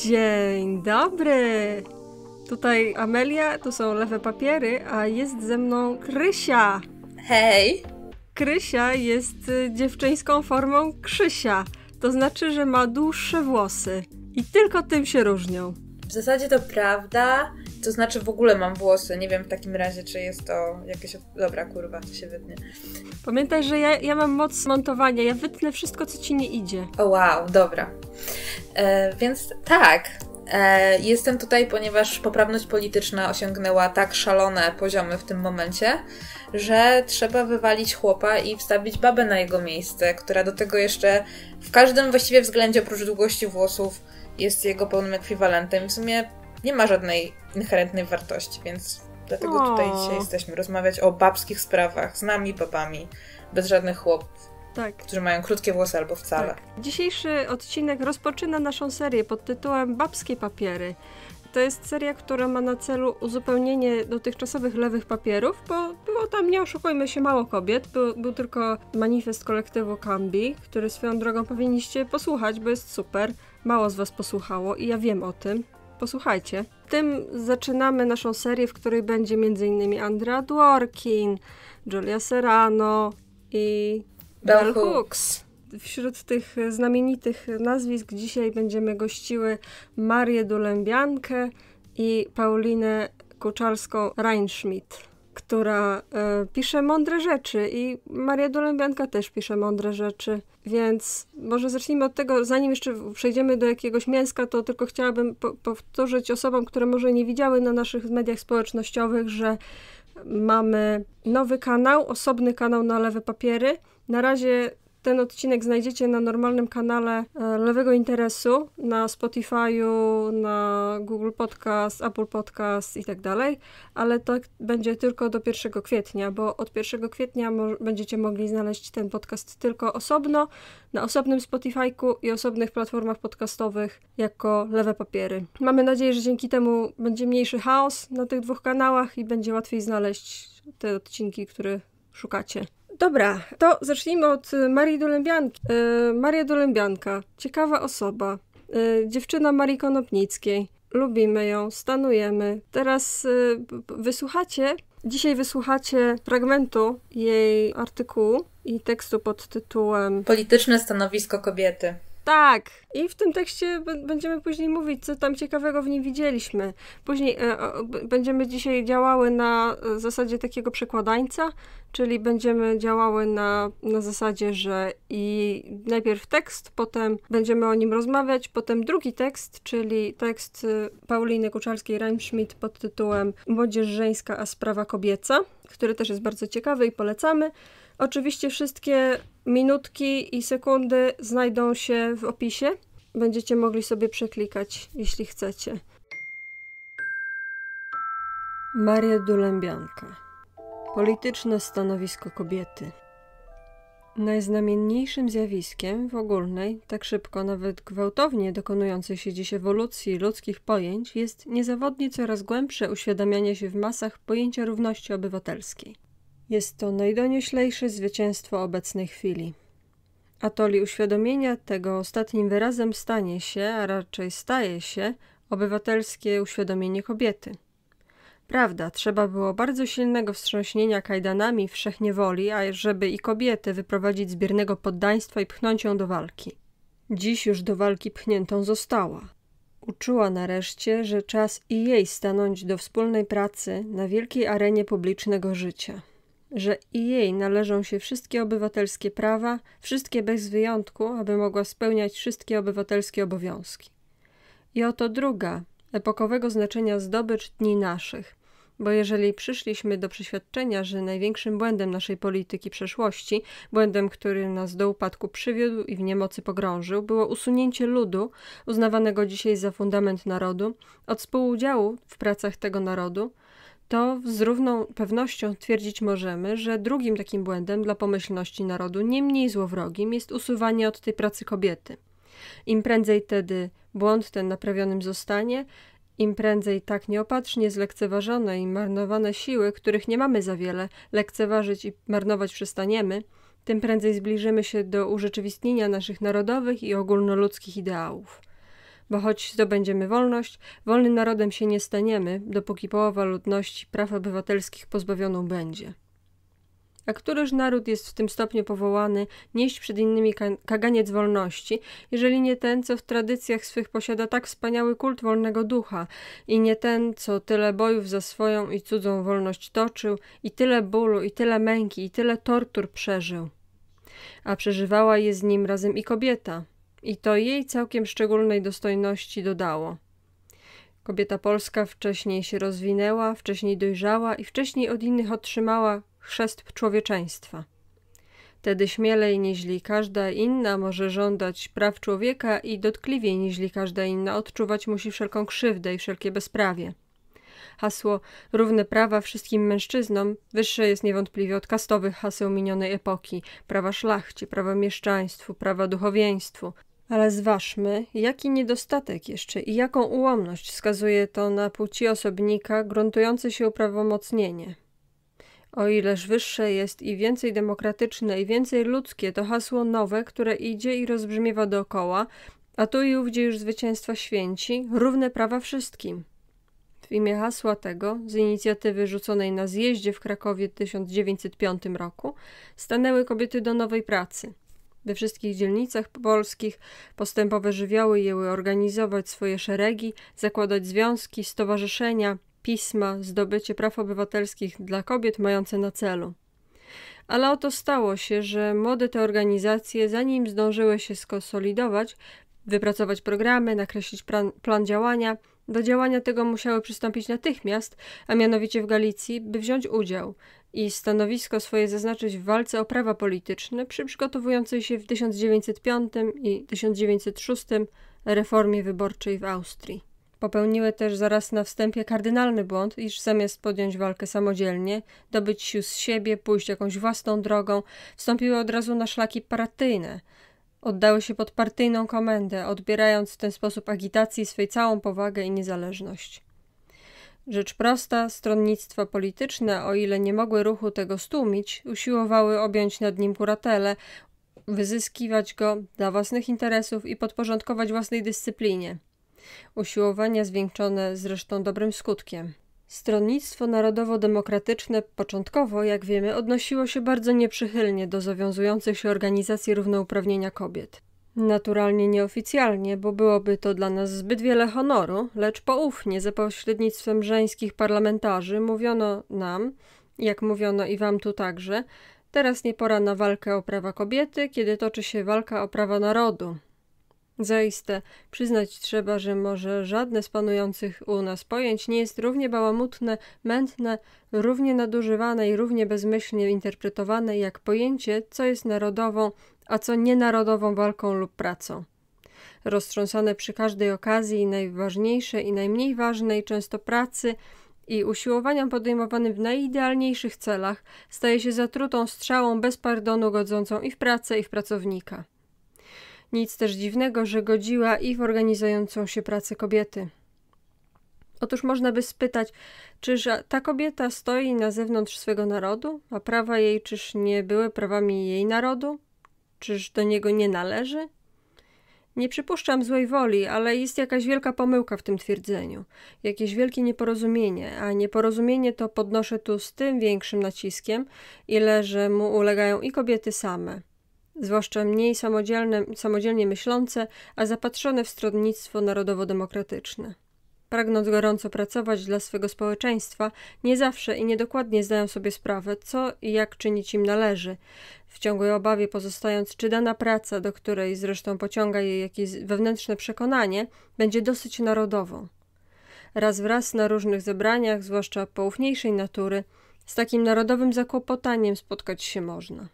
Dzień dobry! Tutaj Amelia, tu są lewe papiery, a jest ze mną Krysia. Hej! Krysia jest y, dziewczyńską formą Krzysia, to znaczy, że ma dłuższe włosy i tylko tym się różnią. W zasadzie to prawda, to znaczy w ogóle mam włosy. Nie wiem w takim razie, czy jest to jakieś... Dobra, kurwa, to się wytnie. Pamiętaj, że ja, ja mam moc montowania. Ja wytnę wszystko, co ci nie idzie. O, wow, dobra. E, więc tak, e, Jestem tutaj, ponieważ poprawność polityczna osiągnęła tak szalone poziomy w tym momencie, że trzeba wywalić chłopa i wstawić babę na jego miejsce, która do tego jeszcze w każdym właściwie względzie oprócz długości włosów jest jego pełnym ekwiwalentem. W sumie nie ma żadnej inherentnej wartości, więc dlatego o. tutaj dzisiaj jesteśmy rozmawiać o babskich sprawach z nami, babami, bez żadnych chłopów. Tak. Którzy mają krótkie włosy albo wcale. Tak. Dzisiejszy odcinek rozpoczyna naszą serię pod tytułem Babskie papiery. To jest seria, która ma na celu uzupełnienie dotychczasowych lewych papierów, bo było tam, nie oszukujmy się, mało kobiet. Był, był tylko manifest kolektywu Kambi, który swoją drogą powinniście posłuchać, bo jest super. Mało z Was posłuchało i ja wiem o tym posłuchajcie. Tym zaczynamy naszą serię, w której będzie m.in. Andrea Dworkin, Julia Serrano i Bell Hooks. Wśród tych znamienitych nazwisk dzisiaj będziemy gościły Marię Dulembiankę i Paulinę Kuczarską-Reinschmidt która e, pisze mądre rzeczy i Maria Dolębianka też pisze mądre rzeczy, więc może zacznijmy od tego, zanim jeszcze przejdziemy do jakiegoś mięska, to tylko chciałabym po powtórzyć osobom, które może nie widziały na naszych mediach społecznościowych, że mamy nowy kanał, osobny kanał na lewe papiery. Na razie ten odcinek znajdziecie na normalnym kanale e, Lewego Interesu, na Spotify'u, na Google Podcast, Apple Podcast i tak dalej, ale to będzie tylko do 1 kwietnia, bo od 1 kwietnia będziecie mogli znaleźć ten podcast tylko osobno, na osobnym Spotify'ku i osobnych platformach podcastowych jako Lewe Papiery. Mamy nadzieję, że dzięki temu będzie mniejszy chaos na tych dwóch kanałach i będzie łatwiej znaleźć te odcinki, które szukacie. Dobra, to zacznijmy od y, Marii Dolębianki. Y, Maria ciekawa osoba, y, dziewczyna Marii Konopnickiej. Lubimy ją, stanujemy. Teraz wysłuchacie, dzisiaj wysłuchacie fragmentu jej artykułu i tekstu pod tytułem Polityczne stanowisko kobiety. Tak. I w tym tekście będziemy później mówić, co tam ciekawego w nim widzieliśmy. Później e, będziemy dzisiaj działały na e, zasadzie takiego przekładańca, czyli będziemy działały na, na zasadzie, że i najpierw tekst, potem będziemy o nim rozmawiać, potem drugi tekst, czyli tekst e, Pauliny Kuczalskiej-Reimschmidt pod tytułem Młodzież żeńska, a sprawa kobieca, który też jest bardzo ciekawy i polecamy. Oczywiście wszystkie Minutki i sekundy znajdą się w opisie. Będziecie mogli sobie przeklikać, jeśli chcecie. Maria Dulębianka. Polityczne stanowisko kobiety. Najznamienniejszym zjawiskiem w ogólnej, tak szybko nawet gwałtownie dokonującej się dziś ewolucji ludzkich pojęć jest niezawodnie coraz głębsze uświadamianie się w masach pojęcia równości obywatelskiej. Jest to najdonioślejsze zwycięstwo obecnej chwili. Atoli uświadomienia tego ostatnim wyrazem stanie się, a raczej staje się, obywatelskie uświadomienie kobiety. Prawda, trzeba było bardzo silnego wstrząśnienia kajdanami wszechniewoli, a żeby i kobietę wyprowadzić z biernego poddaństwa i pchnąć ją do walki. Dziś już do walki pchniętą została. Uczuła nareszcie, że czas i jej stanąć do wspólnej pracy na wielkiej arenie publicznego życia że i jej należą się wszystkie obywatelskie prawa, wszystkie bez wyjątku, aby mogła spełniać wszystkie obywatelskie obowiązki. I oto druga, epokowego znaczenia zdobycz dni naszych, bo jeżeli przyszliśmy do przeświadczenia, że największym błędem naszej polityki przeszłości, błędem, który nas do upadku przywiódł i w niemocy pogrążył, było usunięcie ludu, uznawanego dzisiaj za fundament narodu, od współudziału w pracach tego narodu, to z równą pewnością twierdzić możemy, że drugim takim błędem dla pomyślności narodu, nie mniej złowrogim, jest usuwanie od tej pracy kobiety. Im prędzej tedy błąd ten naprawionym zostanie, im prędzej tak nieopatrznie zlekceważone i marnowane siły, których nie mamy za wiele, lekceważyć i marnować przestaniemy, tym prędzej zbliżymy się do urzeczywistnienia naszych narodowych i ogólnoludzkich ideałów bo choć zdobędziemy wolność, wolnym narodem się nie staniemy, dopóki połowa ludności praw obywatelskich pozbawioną będzie. A któryż naród jest w tym stopniu powołany nieść przed innymi kaganiec wolności, jeżeli nie ten, co w tradycjach swych posiada tak wspaniały kult wolnego ducha i nie ten, co tyle bojów za swoją i cudzą wolność toczył i tyle bólu, i tyle męki, i tyle tortur przeżył? A przeżywała je z nim razem i kobieta – i to jej całkiem szczególnej dostojności dodało. Kobieta polska wcześniej się rozwinęła, wcześniej dojrzała i wcześniej od innych otrzymała chrzest człowieczeństwa. Tedy śmielej nieźli każda inna może żądać praw człowieka i dotkliwiej nieźli każda inna odczuwać musi wszelką krzywdę i wszelkie bezprawie. Hasło równe prawa wszystkim mężczyznom wyższe jest niewątpliwie od kastowych haseł minionej epoki prawa szlachci, prawa mieszczaństwu, prawa duchowieństwu, ale zważmy, jaki niedostatek jeszcze i jaką ułomność wskazuje to na płci osobnika gruntujące się uprawomocnienie. O ileż wyższe jest i więcej demokratyczne i więcej ludzkie to hasło nowe, które idzie i rozbrzmiewa dookoła, a tu i ówdzie już zwycięstwa święci, równe prawa wszystkim. W imię hasła tego, z inicjatywy rzuconej na zjeździe w Krakowie w 1905 roku, stanęły kobiety do nowej pracy – we wszystkich dzielnicach polskich postępowe żywioły jęły organizować swoje szeregi, zakładać związki, stowarzyszenia, pisma, zdobycie praw obywatelskich dla kobiet mające na celu. Ale oto stało się, że młode te organizacje, zanim zdążyły się skonsolidować, wypracować programy, nakreślić plan, plan działania, do działania tego musiały przystąpić natychmiast, a mianowicie w Galicji, by wziąć udział i stanowisko swoje zaznaczyć w walce o prawa polityczne przy przygotowującej się w 1905 i 1906 reformie wyborczej w Austrii. Popełniły też zaraz na wstępie kardynalny błąd, iż zamiast podjąć walkę samodzielnie, dobyć sił z siebie, pójść jakąś własną drogą, wstąpiły od razu na szlaki partyjne – Oddały się pod partyjną komendę, odbierając w ten sposób agitacji swej całą powagę i niezależność. Rzecz prosta, stronnictwa polityczne, o ile nie mogły ruchu tego stłumić, usiłowały objąć nad nim kuratele, wyzyskiwać go dla własnych interesów i podporządkować własnej dyscyplinie. Usiłowania zwieńczone zresztą dobrym skutkiem. Stronnictwo Narodowo-Demokratyczne początkowo, jak wiemy, odnosiło się bardzo nieprzychylnie do zobowiązujących się organizacji równouprawnienia kobiet. Naturalnie nieoficjalnie, bo byłoby to dla nas zbyt wiele honoru, lecz poufnie za pośrednictwem żeńskich parlamentarzy mówiono nam, jak mówiono i wam tu także, teraz nie pora na walkę o prawa kobiety, kiedy toczy się walka o prawa narodu, Zaiste, przyznać trzeba, że może żadne z panujących u nas pojęć nie jest równie bałamutne, mętne, równie nadużywane i równie bezmyślnie interpretowane jak pojęcie, co jest narodową, a co nienarodową walką lub pracą. Roztrząsane przy każdej okazji najważniejszej i najmniej ważnej, często pracy, i usiłowaniom podejmowanym w najidealniejszych celach staje się zatrutą strzałą bez pardonu godzącą i w pracę, i w pracownika. Nic też dziwnego, że godziła i w organizującą się pracę kobiety. Otóż można by spytać, czyż ta kobieta stoi na zewnątrz swego narodu, a prawa jej czyż nie były prawami jej narodu? Czyż do niego nie należy? Nie przypuszczam złej woli, ale jest jakaś wielka pomyłka w tym twierdzeniu, jakieś wielkie nieporozumienie, a nieporozumienie to podnoszę tu z tym większym naciskiem, ile że mu ulegają i kobiety same zwłaszcza mniej samodzielne, samodzielnie myślące, a zapatrzone w stronnictwo narodowo-demokratyczne. Pragnąc gorąco pracować dla swego społeczeństwa, nie zawsze i niedokładnie zdają sobie sprawę, co i jak czynić im należy, w ciągłej obawie pozostając, czy dana praca, do której zresztą pociąga jej jakieś wewnętrzne przekonanie, będzie dosyć narodową. Raz wraz na różnych zebraniach, zwłaszcza poufniejszej natury, z takim narodowym zakłopotaniem spotkać się można.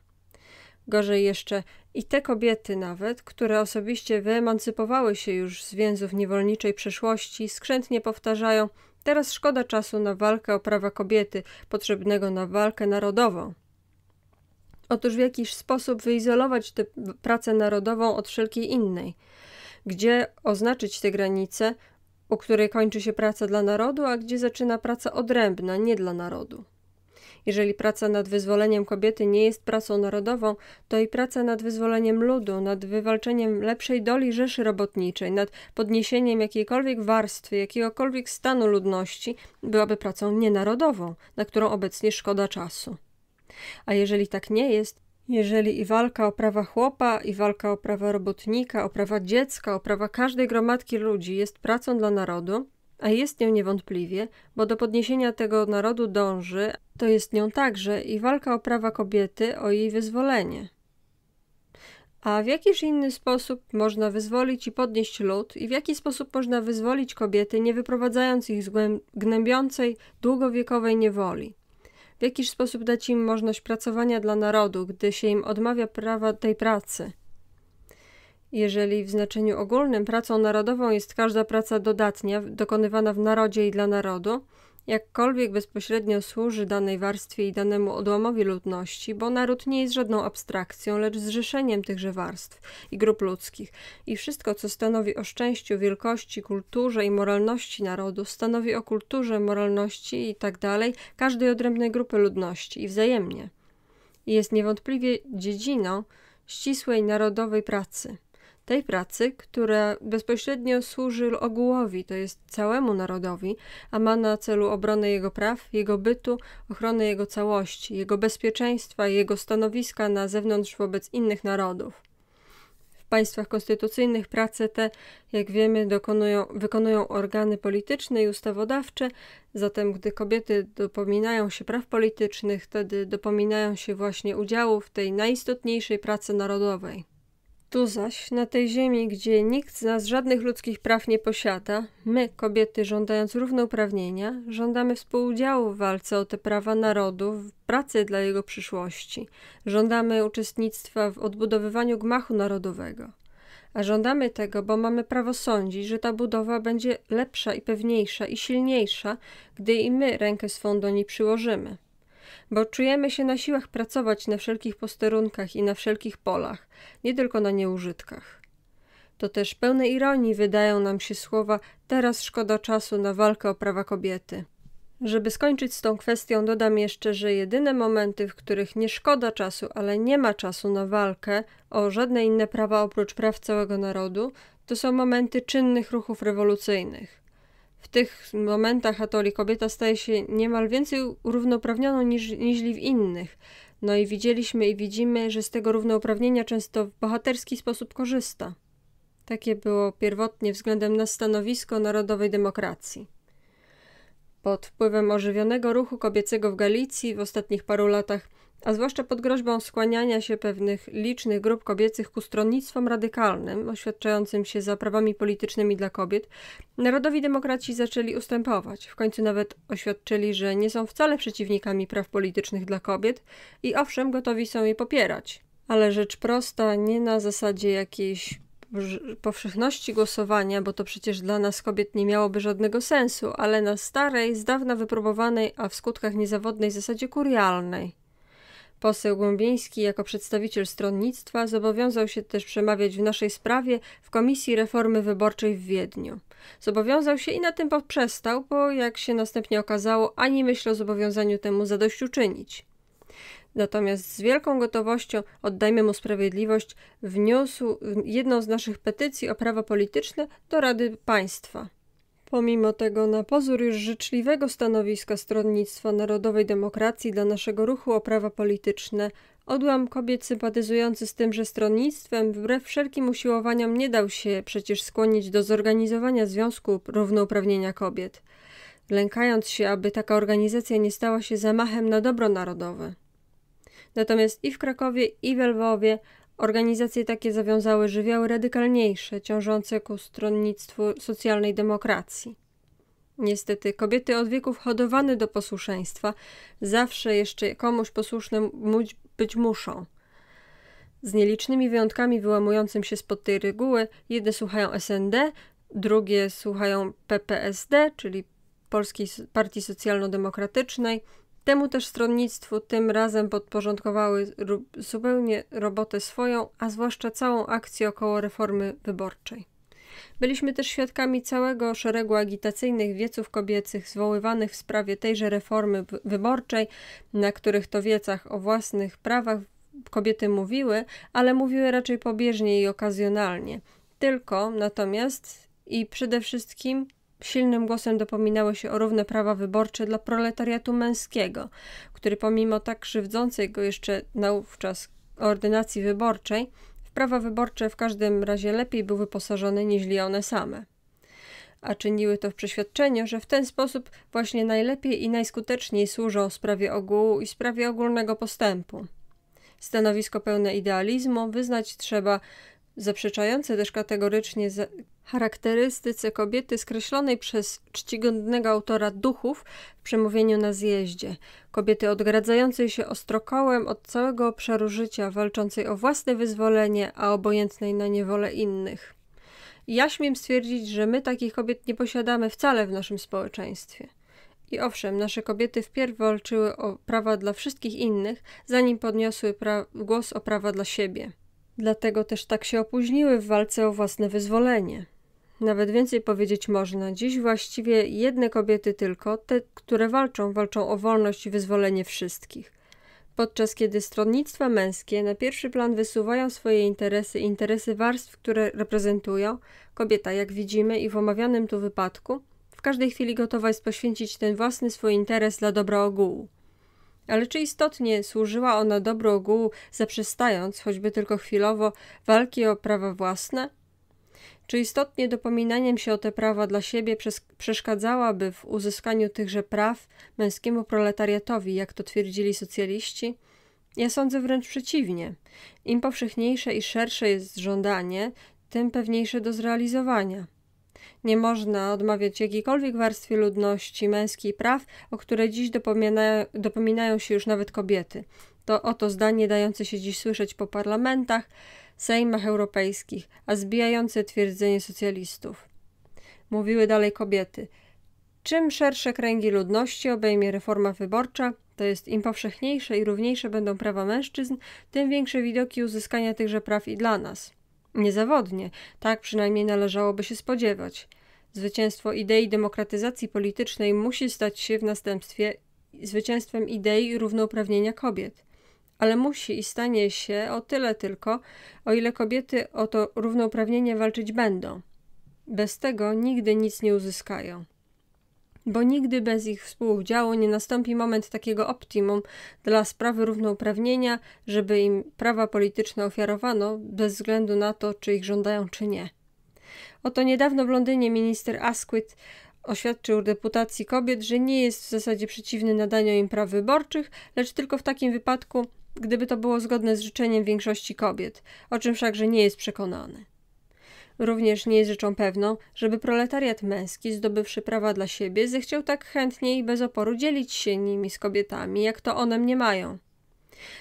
Gorzej jeszcze i te kobiety nawet, które osobiście wyemancypowały się już z więzów niewolniczej przeszłości, skrzętnie powtarzają teraz szkoda czasu na walkę o prawa kobiety, potrzebnego na walkę narodową. Otóż w jakiś sposób wyizolować tę pracę narodową od wszelkiej innej. Gdzie oznaczyć te granice, u której kończy się praca dla narodu, a gdzie zaczyna praca odrębna, nie dla narodu? Jeżeli praca nad wyzwoleniem kobiety nie jest pracą narodową, to i praca nad wyzwoleniem ludu, nad wywalczeniem lepszej doli rzeszy robotniczej, nad podniesieniem jakiejkolwiek warstwy, jakiegokolwiek stanu ludności byłaby pracą nienarodową, na którą obecnie szkoda czasu. A jeżeli tak nie jest, jeżeli i walka o prawa chłopa, i walka o prawa robotnika, o prawa dziecka, o prawa każdej gromadki ludzi jest pracą dla narodu, a jest nią niewątpliwie, bo do podniesienia tego narodu dąży, to jest nią także i walka o prawa kobiety, o jej wyzwolenie. A w jakiż inny sposób można wyzwolić i podnieść lud i w jaki sposób można wyzwolić kobiety, nie wyprowadzając ich z gnębiącej, długowiekowej niewoli? W jakiż sposób dać im możliwość pracowania dla narodu, gdy się im odmawia prawa tej pracy? Jeżeli w znaczeniu ogólnym pracą narodową jest każda praca dodatnia, dokonywana w narodzie i dla narodu, jakkolwiek bezpośrednio służy danej warstwie i danemu odłamowi ludności, bo naród nie jest żadną abstrakcją, lecz zrzeszeniem tychże warstw i grup ludzkich. I wszystko, co stanowi o szczęściu, wielkości, kulturze i moralności narodu, stanowi o kulturze, moralności i tak dalej każdej odrębnej grupy ludności i wzajemnie. I jest niewątpliwie dziedziną ścisłej narodowej pracy tej pracy, która bezpośrednio służy ogółowi, to jest całemu narodowi, a ma na celu obronę jego praw, jego bytu, ochronę jego całości, jego bezpieczeństwa i jego stanowiska na zewnątrz wobec innych narodów. W państwach konstytucyjnych prace te, jak wiemy, dokonują, wykonują organy polityczne i ustawodawcze, zatem gdy kobiety dopominają się praw politycznych, wtedy dopominają się właśnie udziału w tej najistotniejszej pracy narodowej. Tu zaś, na tej ziemi, gdzie nikt z nas żadnych ludzkich praw nie posiada, my, kobiety, żądając równouprawnienia, żądamy współudziału w walce o te prawa narodu, w pracy dla jego przyszłości. Żądamy uczestnictwa w odbudowywaniu gmachu narodowego. A żądamy tego, bo mamy prawo sądzić, że ta budowa będzie lepsza i pewniejsza i silniejsza, gdy i my rękę swą do niej przyłożymy bo czujemy się na siłach pracować na wszelkich posterunkach i na wszelkich polach, nie tylko na nieużytkach. To też pełne ironii wydają nam się słowa teraz szkoda czasu na walkę o prawa kobiety. Żeby skończyć z tą kwestią, dodam jeszcze, że jedyne momenty, w których nie szkoda czasu, ale nie ma czasu na walkę o żadne inne prawa oprócz praw całego narodu, to są momenty czynnych ruchów rewolucyjnych. W tych momentach atoli kobieta staje się niemal więcej równoprawnioną niż, niż w innych. No i widzieliśmy i widzimy, że z tego równouprawnienia często w bohaterski sposób korzysta. Takie było pierwotnie względem nas stanowisko narodowej demokracji. Pod wpływem ożywionego ruchu kobiecego w Galicji w ostatnich paru latach – a zwłaszcza pod groźbą skłaniania się pewnych licznych grup kobiecych ku stronnictwom radykalnym, oświadczającym się za prawami politycznymi dla kobiet, narodowi demokraci zaczęli ustępować. W końcu nawet oświadczyli, że nie są wcale przeciwnikami praw politycznych dla kobiet i owszem, gotowi są je popierać. Ale rzecz prosta, nie na zasadzie jakiejś powszechności głosowania, bo to przecież dla nas kobiet nie miałoby żadnego sensu, ale na starej, z dawna wypróbowanej, a w skutkach niezawodnej zasadzie kurialnej. Poseł Głębiński jako przedstawiciel stronnictwa zobowiązał się też przemawiać w naszej sprawie w Komisji Reformy Wyborczej w Wiedniu. Zobowiązał się i na tym poprzestał, bo jak się następnie okazało, ani myśl o zobowiązaniu temu zadośćuczynić. Natomiast z wielką gotowością, oddajmy mu sprawiedliwość, wniósł jedną z naszych petycji o prawa polityczne do Rady Państwa. Pomimo tego, na pozór już życzliwego stanowiska Stronnictwa Narodowej Demokracji dla naszego ruchu o prawa polityczne, odłam kobiet sympatyzujący z tymże stronnictwem, wbrew wszelkim usiłowaniom, nie dał się przecież skłonić do zorganizowania Związku Równouprawnienia Kobiet, lękając się, aby taka organizacja nie stała się zamachem na dobro narodowe. Natomiast i w Krakowie, i w Lwowie, Organizacje takie zawiązały żywioły radykalniejsze, ciążące ku stronnictwu socjalnej demokracji. Niestety, kobiety od wieków hodowane do posłuszeństwa zawsze jeszcze komuś posłuszne być muszą. Z nielicznymi wyjątkami wyłamującym się spod tej reguły, jedne słuchają SND, drugie słuchają PPSD, czyli Polskiej Partii Socjalno-Demokratycznej, Temu też stronnictwu tym razem podporządkowały zupełnie robotę swoją, a zwłaszcza całą akcję około reformy wyborczej. Byliśmy też świadkami całego szeregu agitacyjnych wieców kobiecych zwoływanych w sprawie tejże reformy wyborczej, na których to wiecach o własnych prawach kobiety mówiły, ale mówiły raczej pobieżnie i okazjonalnie. Tylko natomiast i przede wszystkim Silnym głosem dopominały się o równe prawa wyborcze dla proletariatu męskiego, który pomimo tak krzywdzącej go jeszcze naówczas ordynacji wyborczej, w prawa wyborcze w każdym razie lepiej był wyposażony niż one same a czyniły to w przeświadczeniu, że w ten sposób właśnie najlepiej i najskuteczniej służą sprawie ogółu i sprawie ogólnego postępu. Stanowisko pełne idealizmu wyznać trzeba zaprzeczające też kategorycznie charakterystyce kobiety skreślonej przez czcigodnego autora duchów w przemówieniu na zjeździe, kobiety odgradzającej się ostrokołem od całego obszaru życia, walczącej o własne wyzwolenie, a obojętnej na niewolę innych. Ja śmiem stwierdzić, że my takich kobiet nie posiadamy wcale w naszym społeczeństwie. I owszem, nasze kobiety wpierw walczyły o prawa dla wszystkich innych, zanim podniosły głos o prawa dla siebie – Dlatego też tak się opóźniły w walce o własne wyzwolenie. Nawet więcej powiedzieć można. Dziś właściwie jedne kobiety tylko, te, które walczą, walczą o wolność i wyzwolenie wszystkich. Podczas kiedy stronnictwa męskie na pierwszy plan wysuwają swoje interesy interesy warstw, które reprezentują, kobieta, jak widzimy i w omawianym tu wypadku, w każdej chwili gotowa jest poświęcić ten własny swój interes dla dobra ogółu. Ale czy istotnie służyła ona dobru ogółu, zaprzestając, choćby tylko chwilowo, walki o prawa własne? Czy istotnie dopominaniem się o te prawa dla siebie przeszkadzałaby w uzyskaniu tychże praw męskiemu proletariatowi, jak to twierdzili socjaliści? Ja sądzę wręcz przeciwnie. Im powszechniejsze i szersze jest żądanie, tym pewniejsze do zrealizowania. Nie można odmawiać jakiejkolwiek warstwie ludności męskiej praw, o które dziś dopominają, dopominają się już nawet kobiety. To oto zdanie dające się dziś słyszeć po parlamentach, sejmach europejskich, a zbijające twierdzenie socjalistów. Mówiły dalej kobiety. Czym szersze kręgi ludności obejmie reforma wyborcza, to jest im powszechniejsze i równiejsze będą prawa mężczyzn, tym większe widoki uzyskania tychże praw i dla nas niezawodnie. Tak przynajmniej należałoby się spodziewać. Zwycięstwo idei demokratyzacji politycznej musi stać się w następstwie zwycięstwem idei równouprawnienia kobiet. Ale musi i stanie się o tyle tylko, o ile kobiety o to równouprawnienie walczyć będą. Bez tego nigdy nic nie uzyskają bo nigdy bez ich współudziału nie nastąpi moment takiego optimum dla sprawy równouprawnienia, żeby im prawa polityczne ofiarowano, bez względu na to, czy ich żądają, czy nie. Oto niedawno w Londynie minister Asquith oświadczył deputacji kobiet, że nie jest w zasadzie przeciwny nadaniu im praw wyborczych, lecz tylko w takim wypadku, gdyby to było zgodne z życzeniem większości kobiet, o czym wszakże nie jest przekonany. Również nie jest rzeczą pewną, żeby proletariat męski, zdobywszy prawa dla siebie, zechciał tak chętnie i bez oporu dzielić się nimi z kobietami, jak to one nie mają.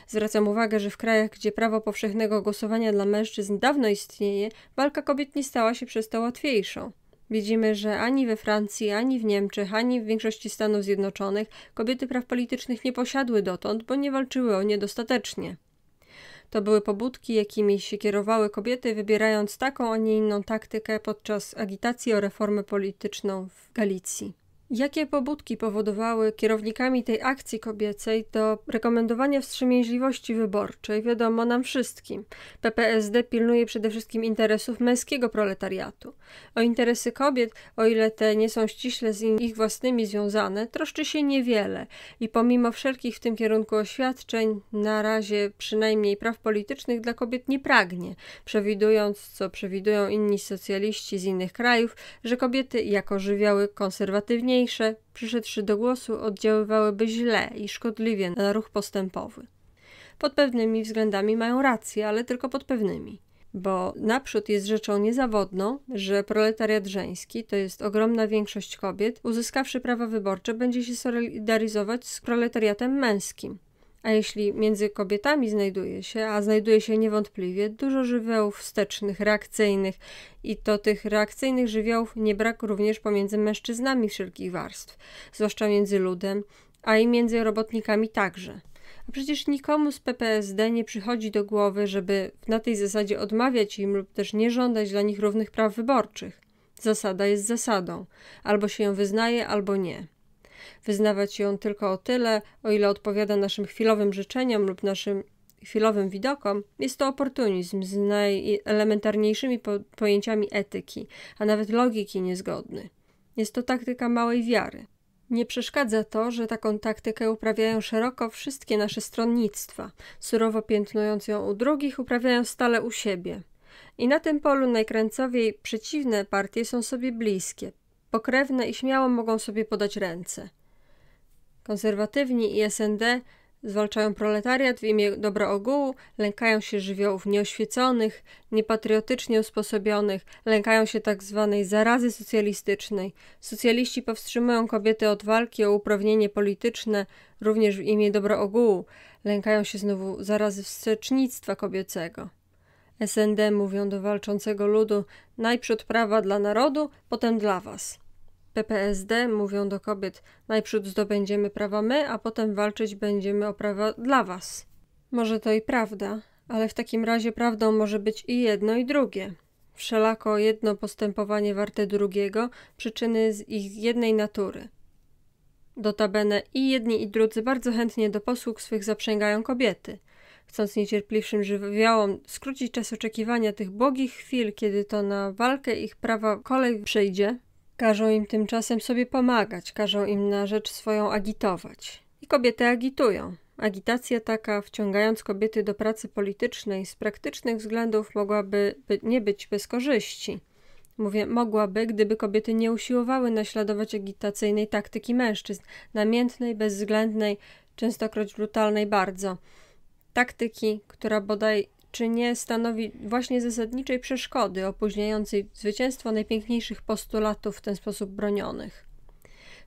Zwracam uwagę, że w krajach, gdzie prawo powszechnego głosowania dla mężczyzn dawno istnieje, walka kobiet nie stała się przez to łatwiejszą. Widzimy, że ani we Francji, ani w Niemczech, ani w większości Stanów Zjednoczonych kobiety praw politycznych nie posiadły dotąd, bo nie walczyły o nie dostatecznie. To były pobudki, jakimi się kierowały kobiety, wybierając taką, a nie inną taktykę podczas agitacji o reformę polityczną w Galicji. Jakie pobudki powodowały kierownikami tej akcji kobiecej do rekomendowania wstrzemięźliwości wyborczej, wiadomo nam wszystkim. PPSD pilnuje przede wszystkim interesów męskiego proletariatu. O interesy kobiet, o ile te nie są ściśle z ich własnymi związane, troszczy się niewiele i pomimo wszelkich w tym kierunku oświadczeń, na razie przynajmniej praw politycznych dla kobiet nie pragnie, przewidując, co przewidują inni socjaliści z innych krajów, że kobiety jako żywioły konserwatywniej mniejsze, przyszedłszy do głosu, oddziaływałyby źle i szkodliwie na ruch postępowy. Pod pewnymi względami mają rację, ale tylko pod pewnymi. Bo naprzód jest rzeczą niezawodną, że proletariat żeński, to jest ogromna większość kobiet, uzyskawszy prawa wyborcze, będzie się solidaryzować z proletariatem męskim, a jeśli między kobietami znajduje się, a znajduje się niewątpliwie, dużo żywiołów wstecznych, reakcyjnych, i to tych reakcyjnych żywiołów nie brak również pomiędzy mężczyznami wszelkich warstw, zwłaszcza między ludem, a i między robotnikami także. A przecież nikomu z PPSD nie przychodzi do głowy, żeby na tej zasadzie odmawiać im lub też nie żądać dla nich równych praw wyborczych. Zasada jest zasadą. Albo się ją wyznaje, albo nie wyznawać ją tylko o tyle, o ile odpowiada naszym chwilowym życzeniom lub naszym chwilowym widokom, jest to oportunizm z najelementarniejszymi po pojęciami etyki, a nawet logiki niezgodny. Jest to taktyka małej wiary. Nie przeszkadza to, że taką taktykę uprawiają szeroko wszystkie nasze stronnictwa, surowo piętnując ją u drugich, uprawiają stale u siebie. I na tym polu najkrańcowiej przeciwne partie są sobie bliskie, pokrewne i śmiało mogą sobie podać ręce. Konserwatywni i SND zwalczają proletariat w imię dobra ogółu, lękają się żywiołów nieoświeconych, niepatriotycznie usposobionych, lękają się tak zwanej zarazy socjalistycznej. Socjaliści powstrzymują kobiety od walki o uprawnienie polityczne, również w imię dobra ogółu, lękają się znowu zarazy wstecznictwa kobiecego. SND mówią do walczącego ludu najprzód prawa dla narodu, potem dla was. PPSD mówią do kobiet: Najprzód zdobędziemy prawa my, a potem walczyć będziemy o prawa dla was. Może to i prawda, ale w takim razie prawdą może być i jedno, i drugie. Wszelako jedno postępowanie warte drugiego, przyczyny z ich jednej natury. Dotabene i jedni, i drudzy bardzo chętnie do posług swych zaprzęgają kobiety chcąc niecierpliwszym żywiołom skrócić czas oczekiwania tych bogich chwil, kiedy to na walkę ich prawa kolej przejdzie, Każą im tymczasem sobie pomagać, każą im na rzecz swoją agitować. I kobiety agitują. Agitacja taka, wciągając kobiety do pracy politycznej, z praktycznych względów mogłaby nie być bez korzyści. Mówię, mogłaby, gdyby kobiety nie usiłowały naśladować agitacyjnej taktyki mężczyzn, namiętnej, bezwzględnej, częstokroć brutalnej bardzo. Taktyki, która bodaj czy nie stanowi właśnie zasadniczej przeszkody opóźniającej zwycięstwo najpiękniejszych postulatów w ten sposób bronionych.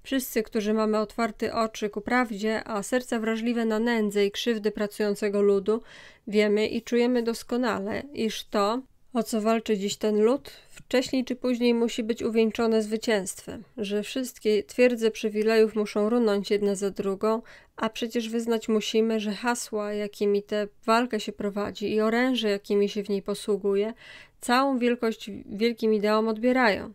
Wszyscy, którzy mamy otwarte oczy ku prawdzie, a serca wrażliwe na nędzę i krzywdy pracującego ludu, wiemy i czujemy doskonale, iż to, o co walczy dziś ten lud, wcześniej czy później musi być uwieńczone zwycięstwem, że wszystkie twierdze przywilejów muszą runąć jedna za drugą, a przecież wyznać musimy, że hasła, jakimi tę walkę się prowadzi i oręże, jakimi się w niej posługuje, całą wielkość wielkim ideom odbierają.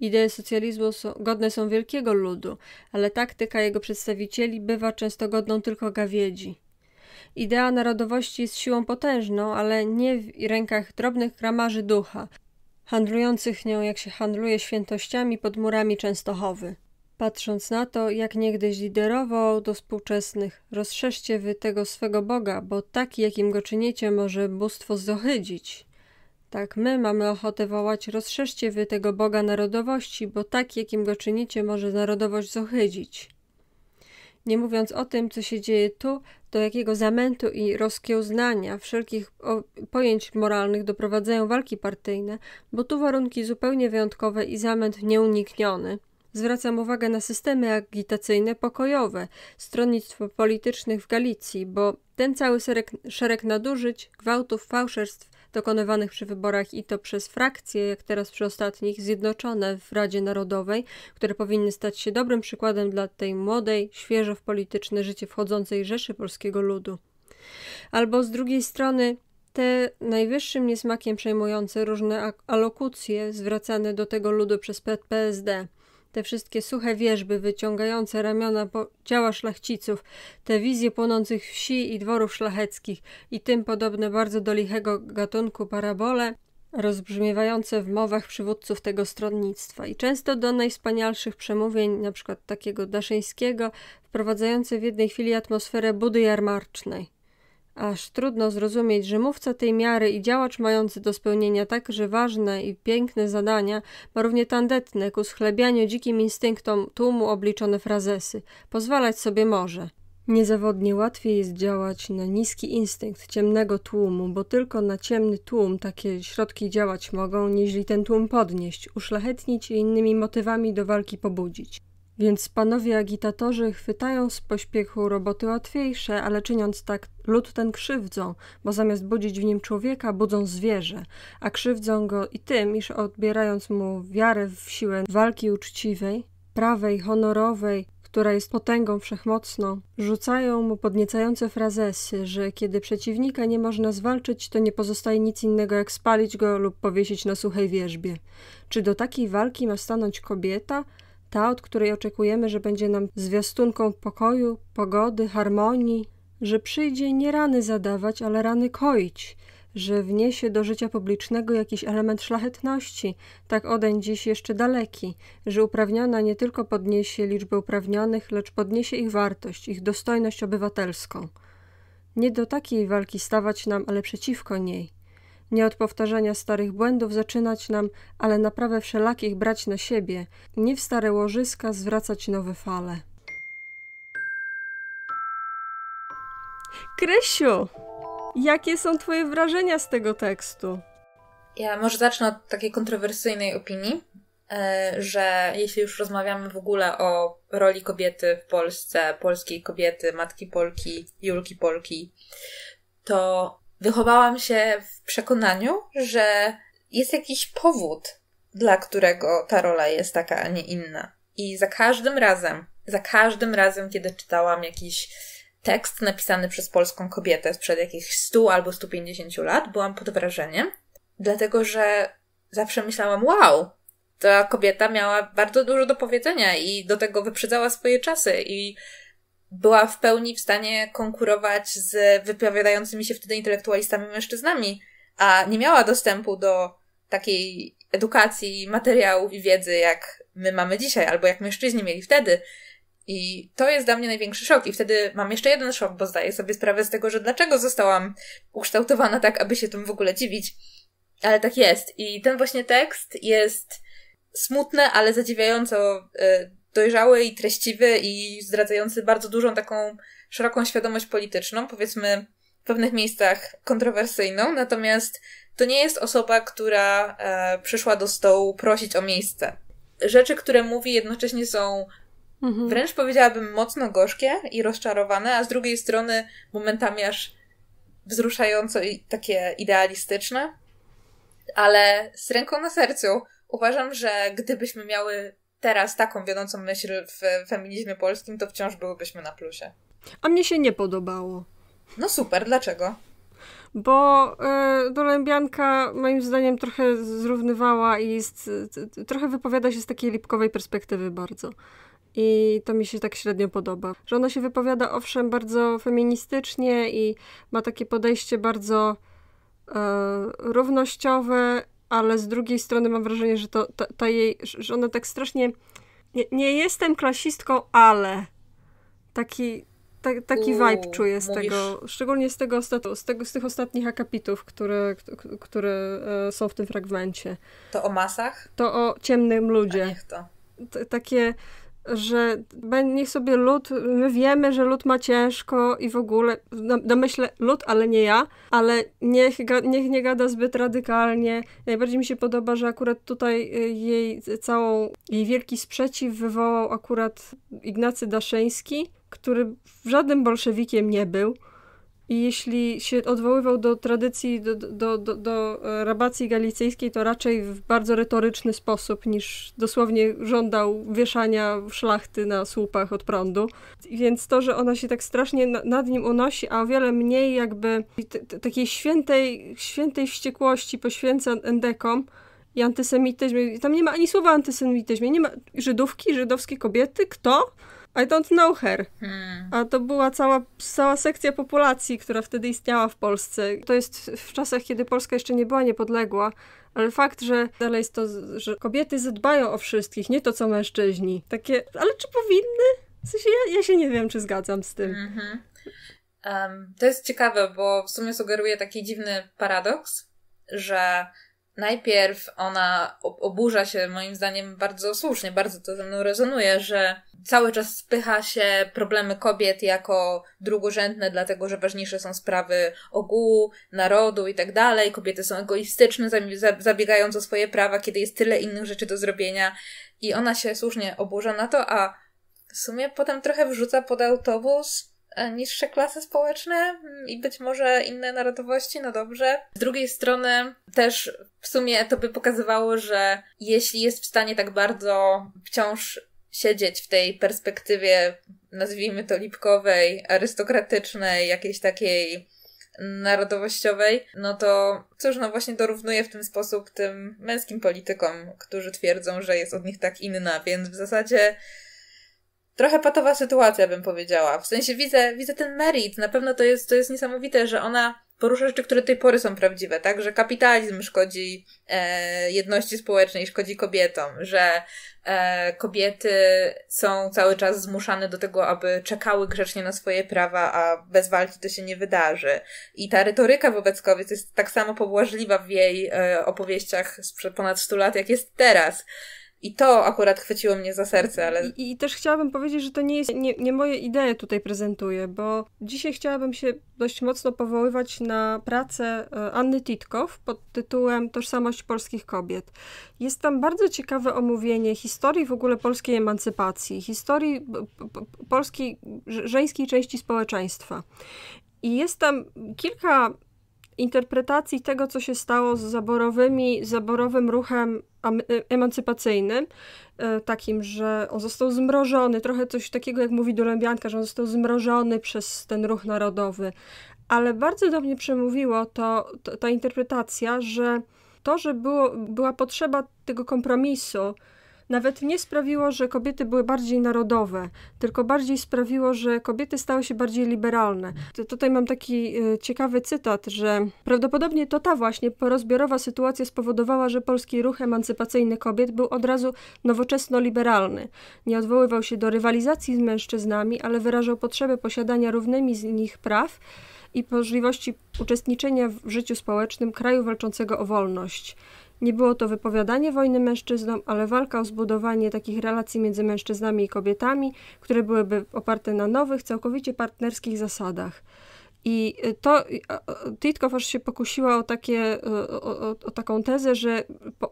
Idee socjalizmu są, godne są wielkiego ludu, ale taktyka jego przedstawicieli bywa często godną tylko gawiedzi. Idea narodowości jest siłą potężną, ale nie w rękach drobnych gramarzy ducha, handlujących nią jak się handluje świętościami pod murami Częstochowy. Patrząc na to, jak niegdyś liderował do współczesnych, rozszerzcie wy tego swego Boga, bo taki, jakim go czynicie, może bóstwo zohydzić. Tak my mamy ochotę wołać, rozszerzcie wy tego Boga narodowości, bo taki, jakim go czynicie, może narodowość zohydzić. Nie mówiąc o tym, co się dzieje tu, do jakiego zamętu i rozkiełznania wszelkich pojęć moralnych doprowadzają walki partyjne, bo tu warunki zupełnie wyjątkowe i zamęt nieunikniony – Zwracam uwagę na systemy agitacyjne pokojowe, stronnictwo politycznych w Galicji, bo ten cały szereg, szereg nadużyć, gwałtów, fałszerstw dokonywanych przy wyborach i to przez frakcje, jak teraz przy ostatnich, zjednoczone w Radzie Narodowej, które powinny stać się dobrym przykładem dla tej młodej, świeżo w polityczne życie wchodzącej Rzeszy Polskiego Ludu. Albo z drugiej strony te najwyższym niesmakiem przejmujące różne alokucje zwracane do tego ludu przez PSD te wszystkie suche wierzby wyciągające ramiona ciała szlachciców, te wizje płonących wsi i dworów szlacheckich i tym podobne bardzo do lichego gatunku parabole, rozbrzmiewające w mowach przywódców tego stronnictwa i często do najwspanialszych przemówień, na przykład takiego Daszyńskiego, wprowadzające w jednej chwili atmosferę budy jarmarcznej. Aż trudno zrozumieć, że mówca tej miary i działacz mający do spełnienia także ważne i piękne zadania ma równie tandetne ku schlebianiu dzikim instynktom tłumu obliczone frazesy. Pozwalać sobie może. Niezawodnie łatwiej jest działać na niski instynkt ciemnego tłumu, bo tylko na ciemny tłum takie środki działać mogą, nieźli ten tłum podnieść, uszlachetnić i innymi motywami do walki pobudzić. Więc panowie agitatorzy chwytają z pośpiechu roboty łatwiejsze, ale czyniąc tak, lud ten krzywdzą, bo zamiast budzić w nim człowieka, budzą zwierzę, a krzywdzą go i tym, iż odbierając mu wiarę w siłę walki uczciwej, prawej, honorowej, która jest potęgą wszechmocną, rzucają mu podniecające frazesy, że kiedy przeciwnika nie można zwalczyć, to nie pozostaje nic innego jak spalić go lub powiesić na suchej wierzbie. Czy do takiej walki ma stanąć kobieta? ta, od której oczekujemy, że będzie nam zwiastunką pokoju, pogody, harmonii, że przyjdzie nie rany zadawać, ale rany koić, że wniesie do życia publicznego jakiś element szlachetności, tak odeń dziś jeszcze daleki, że uprawniona nie tylko podniesie liczbę uprawnionych, lecz podniesie ich wartość, ich dostojność obywatelską. Nie do takiej walki stawać nam, ale przeciwko niej – nie od powtarzania starych błędów zaczynać nam, ale naprawę wszelakich brać na siebie, nie w stare łożyska zwracać nowe fale. Krysiu, jakie są Twoje wrażenia z tego tekstu? Ja może zacznę od takiej kontrowersyjnej opinii, e, że jeśli już rozmawiamy w ogóle o roli kobiety w Polsce, polskiej kobiety, matki Polki, Julki Polki, to wychowałam się w przekonaniu, że jest jakiś powód, dla którego ta rola jest taka, a nie inna. I za każdym razem, za każdym razem, kiedy czytałam jakiś tekst napisany przez polską kobietę sprzed jakichś 100 albo 150 lat, byłam pod wrażeniem, dlatego że zawsze myślałam, wow, ta kobieta miała bardzo dużo do powiedzenia i do tego wyprzedzała swoje czasy i była w pełni w stanie konkurować z wypowiadającymi się wtedy intelektualistami mężczyznami, a nie miała dostępu do takiej edukacji, materiałów i wiedzy, jak my mamy dzisiaj, albo jak mężczyźni mieli wtedy. I to jest dla mnie największy szok. I wtedy mam jeszcze jeden szok, bo zdaję sobie sprawę z tego, że dlaczego zostałam ukształtowana tak, aby się tym w ogóle dziwić. Ale tak jest. I ten właśnie tekst jest smutne, ale zadziwiająco y, dojrzały i treściwy i zdradzający bardzo dużą taką szeroką świadomość polityczną, powiedzmy w pewnych miejscach kontrowersyjną, natomiast to nie jest osoba, która e, przyszła do stołu prosić o miejsce. Rzeczy, które mówi, jednocześnie są mhm. wręcz powiedziałabym mocno gorzkie i rozczarowane, a z drugiej strony momentami aż wzruszająco i takie idealistyczne. Ale z ręką na sercu uważam, że gdybyśmy miały teraz taką wiodącą myśl w feminizmie polskim, to wciąż byłybyśmy na plusie. A mnie się nie podobało. No super, dlaczego? Bo y, Dolębianka moim zdaniem trochę zrównywała i z, trochę wypowiada się z takiej lipkowej perspektywy bardzo. I to mi się tak średnio podoba. Że ona się wypowiada owszem bardzo feministycznie i ma takie podejście bardzo y, równościowe, ale z drugiej strony mam wrażenie, że to, ta jej, że ona tak strasznie. Nie, nie jestem klasistką, ale taki, ta, taki vibe czuję z mówisz... tego, szczególnie z, tego ostat... z, tego, z tych ostatnich akapitów, które, które e, są w tym fragmencie. To o masach? To o ciemnym ludzie. A niech to. T takie że niech sobie lud, my wiemy, że lud ma ciężko i w ogóle, domyślę no, no lud, ale nie ja, ale niech, niech nie gada zbyt radykalnie. Najbardziej mi się podoba, że akurat tutaj y, jej y, całą, jej wielki sprzeciw wywołał akurat Ignacy Daszyński, który żadnym bolszewikiem nie był i jeśli się odwoływał do tradycji, do, do, do, do e, rabacji galicyjskiej, to raczej w bardzo retoryczny sposób, niż dosłownie żądał wieszania szlachty na słupach od prądu. Więc to, że ona się tak strasznie nad nim unosi, a o wiele mniej jakby takiej świętej, świętej wściekłości poświęca endekom, i antysemityzm. Tam nie ma ani słowa o antysemityzmie. Nie ma Żydówki, żydowskie kobiety. Kto? I don't know her. Hmm. A to była cała, cała sekcja populacji, która wtedy istniała w Polsce. To jest w czasach, kiedy Polska jeszcze nie była niepodległa, ale fakt, że dalej jest to, że kobiety zadbają o wszystkich, nie to co mężczyźni. Takie, ale czy powinny? W sensie ja, ja się nie wiem, czy zgadzam z tym. Mm -hmm. um, to jest ciekawe, bo w sumie sugeruje taki dziwny paradoks, że najpierw ona oburza się, moim zdaniem, bardzo słusznie, bardzo to ze mną rezonuje, że cały czas spycha się problemy kobiet jako drugorzędne, dlatego że ważniejsze są sprawy ogółu, narodu i tak dalej. Kobiety są egoistyczne, zabiegając o swoje prawa, kiedy jest tyle innych rzeczy do zrobienia. I ona się słusznie oburza na to, a w sumie potem trochę wrzuca pod autobus E, niższe klasy społeczne mm, i być może inne narodowości, no dobrze. Z drugiej strony też w sumie to by pokazywało, że jeśli jest w stanie tak bardzo wciąż siedzieć w tej perspektywie, nazwijmy to lipkowej, arystokratycznej, jakiejś takiej narodowościowej, no to cóż, no właśnie dorównuje w ten sposób tym męskim politykom, którzy twierdzą, że jest od nich tak inna, więc w zasadzie trochę patowa sytuacja, bym powiedziała. W sensie widzę, widzę ten merit. Na pewno to jest, to jest niesamowite, że ona porusza rzeczy, które do tej pory są prawdziwe, tak? Że kapitalizm szkodzi e, jedności społecznej, szkodzi kobietom, że e, kobiety są cały czas zmuszane do tego, aby czekały grzecznie na swoje prawa, a bez walki to się nie wydarzy. I ta retoryka wobec kobiet jest tak samo pobłażliwa w jej e, opowieściach sprzed ponad 100 lat, jak jest teraz. I to akurat chwyciło mnie za serce, ale... I, i też chciałabym powiedzieć, że to nie jest, nie, nie moje idee tutaj prezentuję, bo dzisiaj chciałabym się dość mocno powoływać na pracę e, Anny Titkow pod tytułem Tożsamość polskich kobiet. Jest tam bardzo ciekawe omówienie historii w ogóle polskiej emancypacji, historii polskiej żeńskiej części społeczeństwa. I jest tam kilka interpretacji tego, co się stało z zaborowymi, zaborowym ruchem E, emancypacyjnym, e, takim, że on został zmrożony, trochę coś takiego jak mówi Dolębianka, że on został zmrożony przez ten ruch narodowy. Ale bardzo do mnie przemówiło to, to ta interpretacja, że to, że było, była potrzeba tego kompromisu, nawet nie sprawiło, że kobiety były bardziej narodowe, tylko bardziej sprawiło, że kobiety stały się bardziej liberalne. To, tutaj mam taki e, ciekawy cytat, że prawdopodobnie to ta właśnie porozbiorowa sytuacja spowodowała, że polski ruch emancypacyjny kobiet był od razu nowoczesno-liberalny. Nie odwoływał się do rywalizacji z mężczyznami, ale wyrażał potrzebę posiadania równymi z nich praw i możliwości uczestniczenia w życiu społecznym kraju walczącego o wolność. Nie było to wypowiadanie wojny mężczyznom, ale walka o zbudowanie takich relacji między mężczyznami i kobietami, które byłyby oparte na nowych, całkowicie partnerskich zasadach. I y, to y, Titkow aż się pokusiła o, takie, o, o, o, taką tezę, że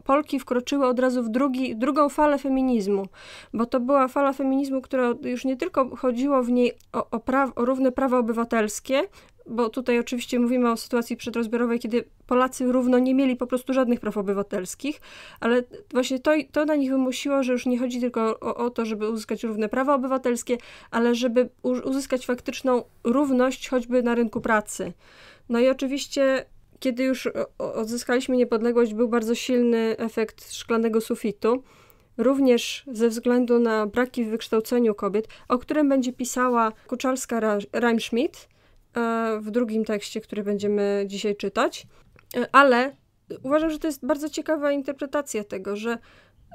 Polki wkroczyły od razu w drugi, drugą falę feminizmu, bo to była fala feminizmu, która już nie tylko chodziło w niej o, praw, o równe prawa obywatelskie, bo tutaj oczywiście mówimy o sytuacji przedrozbiorowej, kiedy Polacy równo nie mieli po prostu żadnych praw obywatelskich, ale właśnie to, to na nich wymusiło, że już nie chodzi tylko o, o to, żeby uzyskać równe prawa obywatelskie, ale żeby uzyskać faktyczną równość choćby na rynku pracy. No i oczywiście kiedy już odzyskaliśmy niepodległość, był bardzo silny efekt szklanego sufitu, również ze względu na braki w wykształceniu kobiet, o którym będzie pisała Kuczalska-Reimschmidt E, w drugim tekście, który będziemy dzisiaj czytać, e, ale uważam, że to jest bardzo ciekawa interpretacja tego, że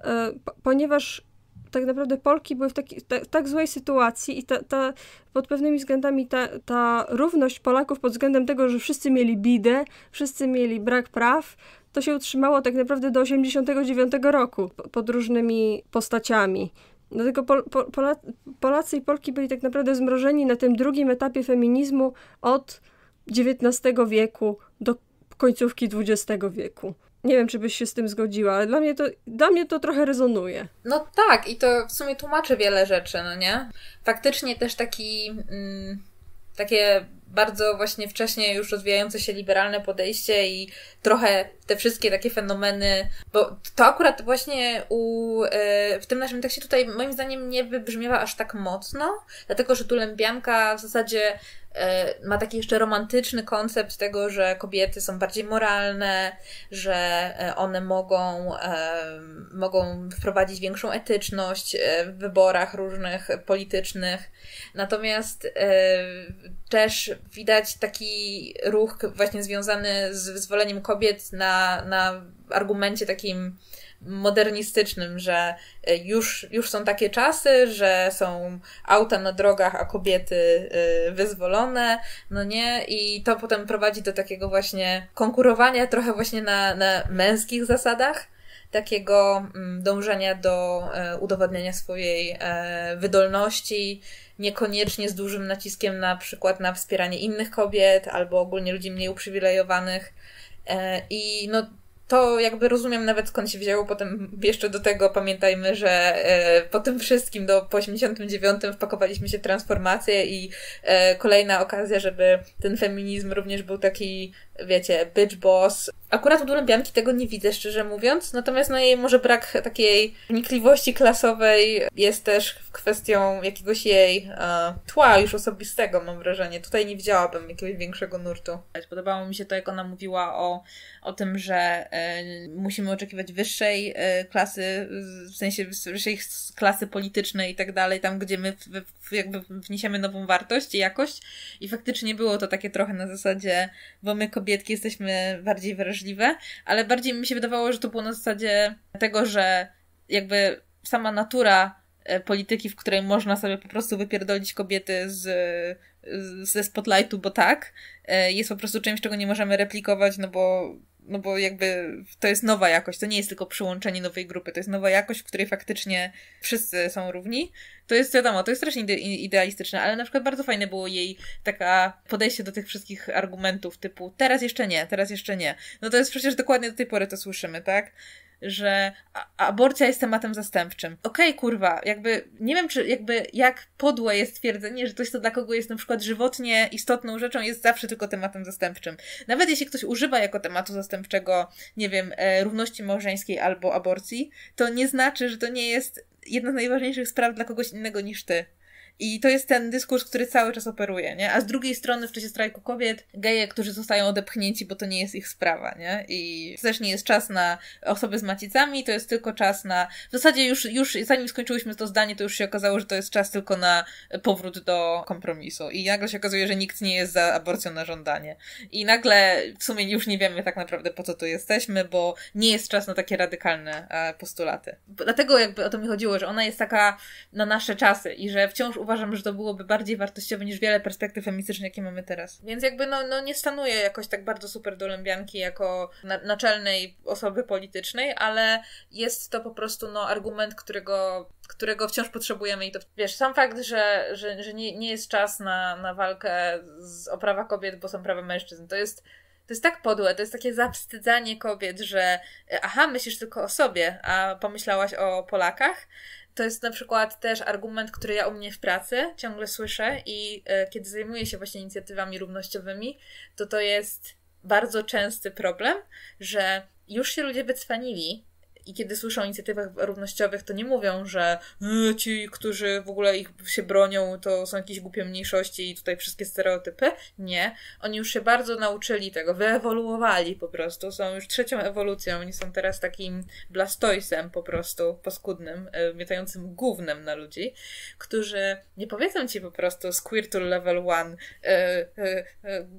e, ponieważ tak naprawdę Polki były w, taki, ta, tak złej sytuacji i ta, ta, pod pewnymi względami ta, ta równość Polaków pod względem tego, że wszyscy mieli bidę, wszyscy mieli brak praw, to się utrzymało tak naprawdę do 89 roku pod różnymi postaciami. Dlatego no Pol, Pol, Polacy i Polki byli tak naprawdę zmrożeni na tym drugim etapie feminizmu od XIX wieku do końcówki XX wieku. Nie wiem, czy byś się z tym zgodziła, ale dla mnie, to, dla mnie to trochę rezonuje. No tak, i to w sumie tłumaczy wiele rzeczy, no nie? Faktycznie też taki, mm, takie bardzo właśnie wcześniej już rozwijające się liberalne podejście i trochę te wszystkie takie fenomeny, bo to akurat właśnie u, e, w tym naszym tekście tutaj moim zdaniem nie wybrzmiewa aż tak mocno, dlatego że tu Lębianka w zasadzie E, ma taki jeszcze romantyczny koncept tego, że kobiety są bardziej moralne, że e, one mogą, e, mogą wprowadzić większą etyczność w wyborach różnych politycznych. Natomiast też widać taki ruch właśnie związany z wyzwoleniem kobiet na, na argumencie takim modernistycznym, że y, już, już są takie czasy, że są auta na drogach, a kobiety y, wyzwolone, no nie? I to potem prowadzi do takiego właśnie konkurowania trochę właśnie na, na męskich zasadach, takiego mm, dążenia do e, udowadniania swojej e, wydolności, niekoniecznie z dużym naciskiem na przykład na wspieranie innych kobiet albo ogólnie ludzi mniej uprzywilejowanych. E, I no, to jakby rozumiem nawet skąd się wzięło. Potem jeszcze do tego pamiętajmy, że e, po tym wszystkim do 89 wpakowaliśmy się w transformację i e, kolejna okazja, żeby ten feminizm również był taki, wiecie, bitch boss. Akurat u Durębianki tego nie widzę, szczerze mówiąc, natomiast no jej może brak takiej wnikliwości klasowej jest też kwestią jakiegoś jej e, tła już osobistego, mam wrażenie. Tutaj nie widziałabym jakiegoś większego nurtu. Podobało mi się to, jak ona mówiła o, o tym, że E, musimy oczekiwać wyższej e, klasy, w sensie wyższej klasy politycznej i tak dalej, tam gdzie my jakby wniesiemy nową wartość i jakość. I faktycznie było to takie trochę na zasadzie, bo my kobietki jesteśmy bardziej wrażliwe, ale bardziej mi się wydawało, że to było na zasadzie tego, że jakby sama natura e, polityki, w której można sobie po prostu wypierdolić kobiety z, z, ze spotlightu, bo tak, jest po prostu czymś, czego nie możemy replikować, no bo no bo jakby to jest nowa jakość, to nie jest tylko przyłączenie nowej grupy, to jest nowa jakość, w której faktycznie wszyscy są równi. To jest, wiadomo, to jest strasznie ide idealistyczne, ale na przykład bardzo fajne było jej taka podejście do tych wszystkich argumentów typu teraz jeszcze nie, teraz jeszcze nie. No to jest przecież dokładnie do tej pory to słyszymy, tak? że aborcja jest tematem zastępczym. Okej, okay, kurwa, jakby nie wiem, czy jakby jak podłe jest twierdzenie, że coś, co dla kogo jest na przykład żywotnie istotną rzeczą, jest zawsze tylko tematem zastępczym. Nawet jeśli ktoś używa jako tematu zastępczego, nie wiem, e, równości małżeńskiej albo aborcji, to nie znaczy, że to nie jest jedna z najważniejszych spraw dla kogoś innego niż ty. I to jest ten dyskurs, który cały czas operuje, nie? A z drugiej strony w czasie strajku kobiet geje, którzy zostają odepchnięci, bo to nie jest ich sprawa, nie? I to też nie jest czas na osoby z macicami, to jest tylko czas na... W zasadzie już, już zanim skończyłyśmy to zdanie, to już się okazało, że to jest czas tylko na powrót do kompromisu. I nagle się okazuje, że nikt nie jest za aborcją na żądanie. I nagle w sumie już nie wiemy tak naprawdę po co tu jesteśmy, bo nie jest czas na takie radykalne e, postulaty. Dlatego jakby o to mi chodziło, że ona jest taka na nasze czasy i że wciąż uważam, że to byłoby bardziej wartościowe niż wiele perspektyw feministycznych, jakie mamy teraz. Więc jakby no, no nie stanuję jakoś tak bardzo super do Lębianki jako na, naczelnej osoby politycznej, ale jest to po prostu no, argument, którego którego wciąż potrzebujemy i to wiesz, sam fakt, że, że, że nie, nie jest czas na, na walkę z, o prawa kobiet, bo są prawa mężczyzn, to jest to jest tak podłe, to jest takie zawstydzanie kobiet, że aha, myślisz tylko o sobie, a pomyślałaś o Polakach, to jest na przykład też argument, który ja u mnie w pracy ciągle słyszę i e, kiedy zajmuję się właśnie inicjatywami równościowymi, to to jest bardzo częsty problem, że już się ludzie wycwanili i kiedy słyszą o inicjatywach równościowych, to nie mówią, że y, ci, którzy w ogóle ich się bronią, to są jakieś głupie mniejszości i tutaj wszystkie stereotypy. Nie. Oni już się bardzo nauczyli tego, wyewoluowali po prostu. Są już trzecią ewolucją. Oni są teraz takim blastoisem po prostu poskudnym wietającym y, głównym na ludzi, którzy nie powiedzą ci po prostu Squirtle level 1 y,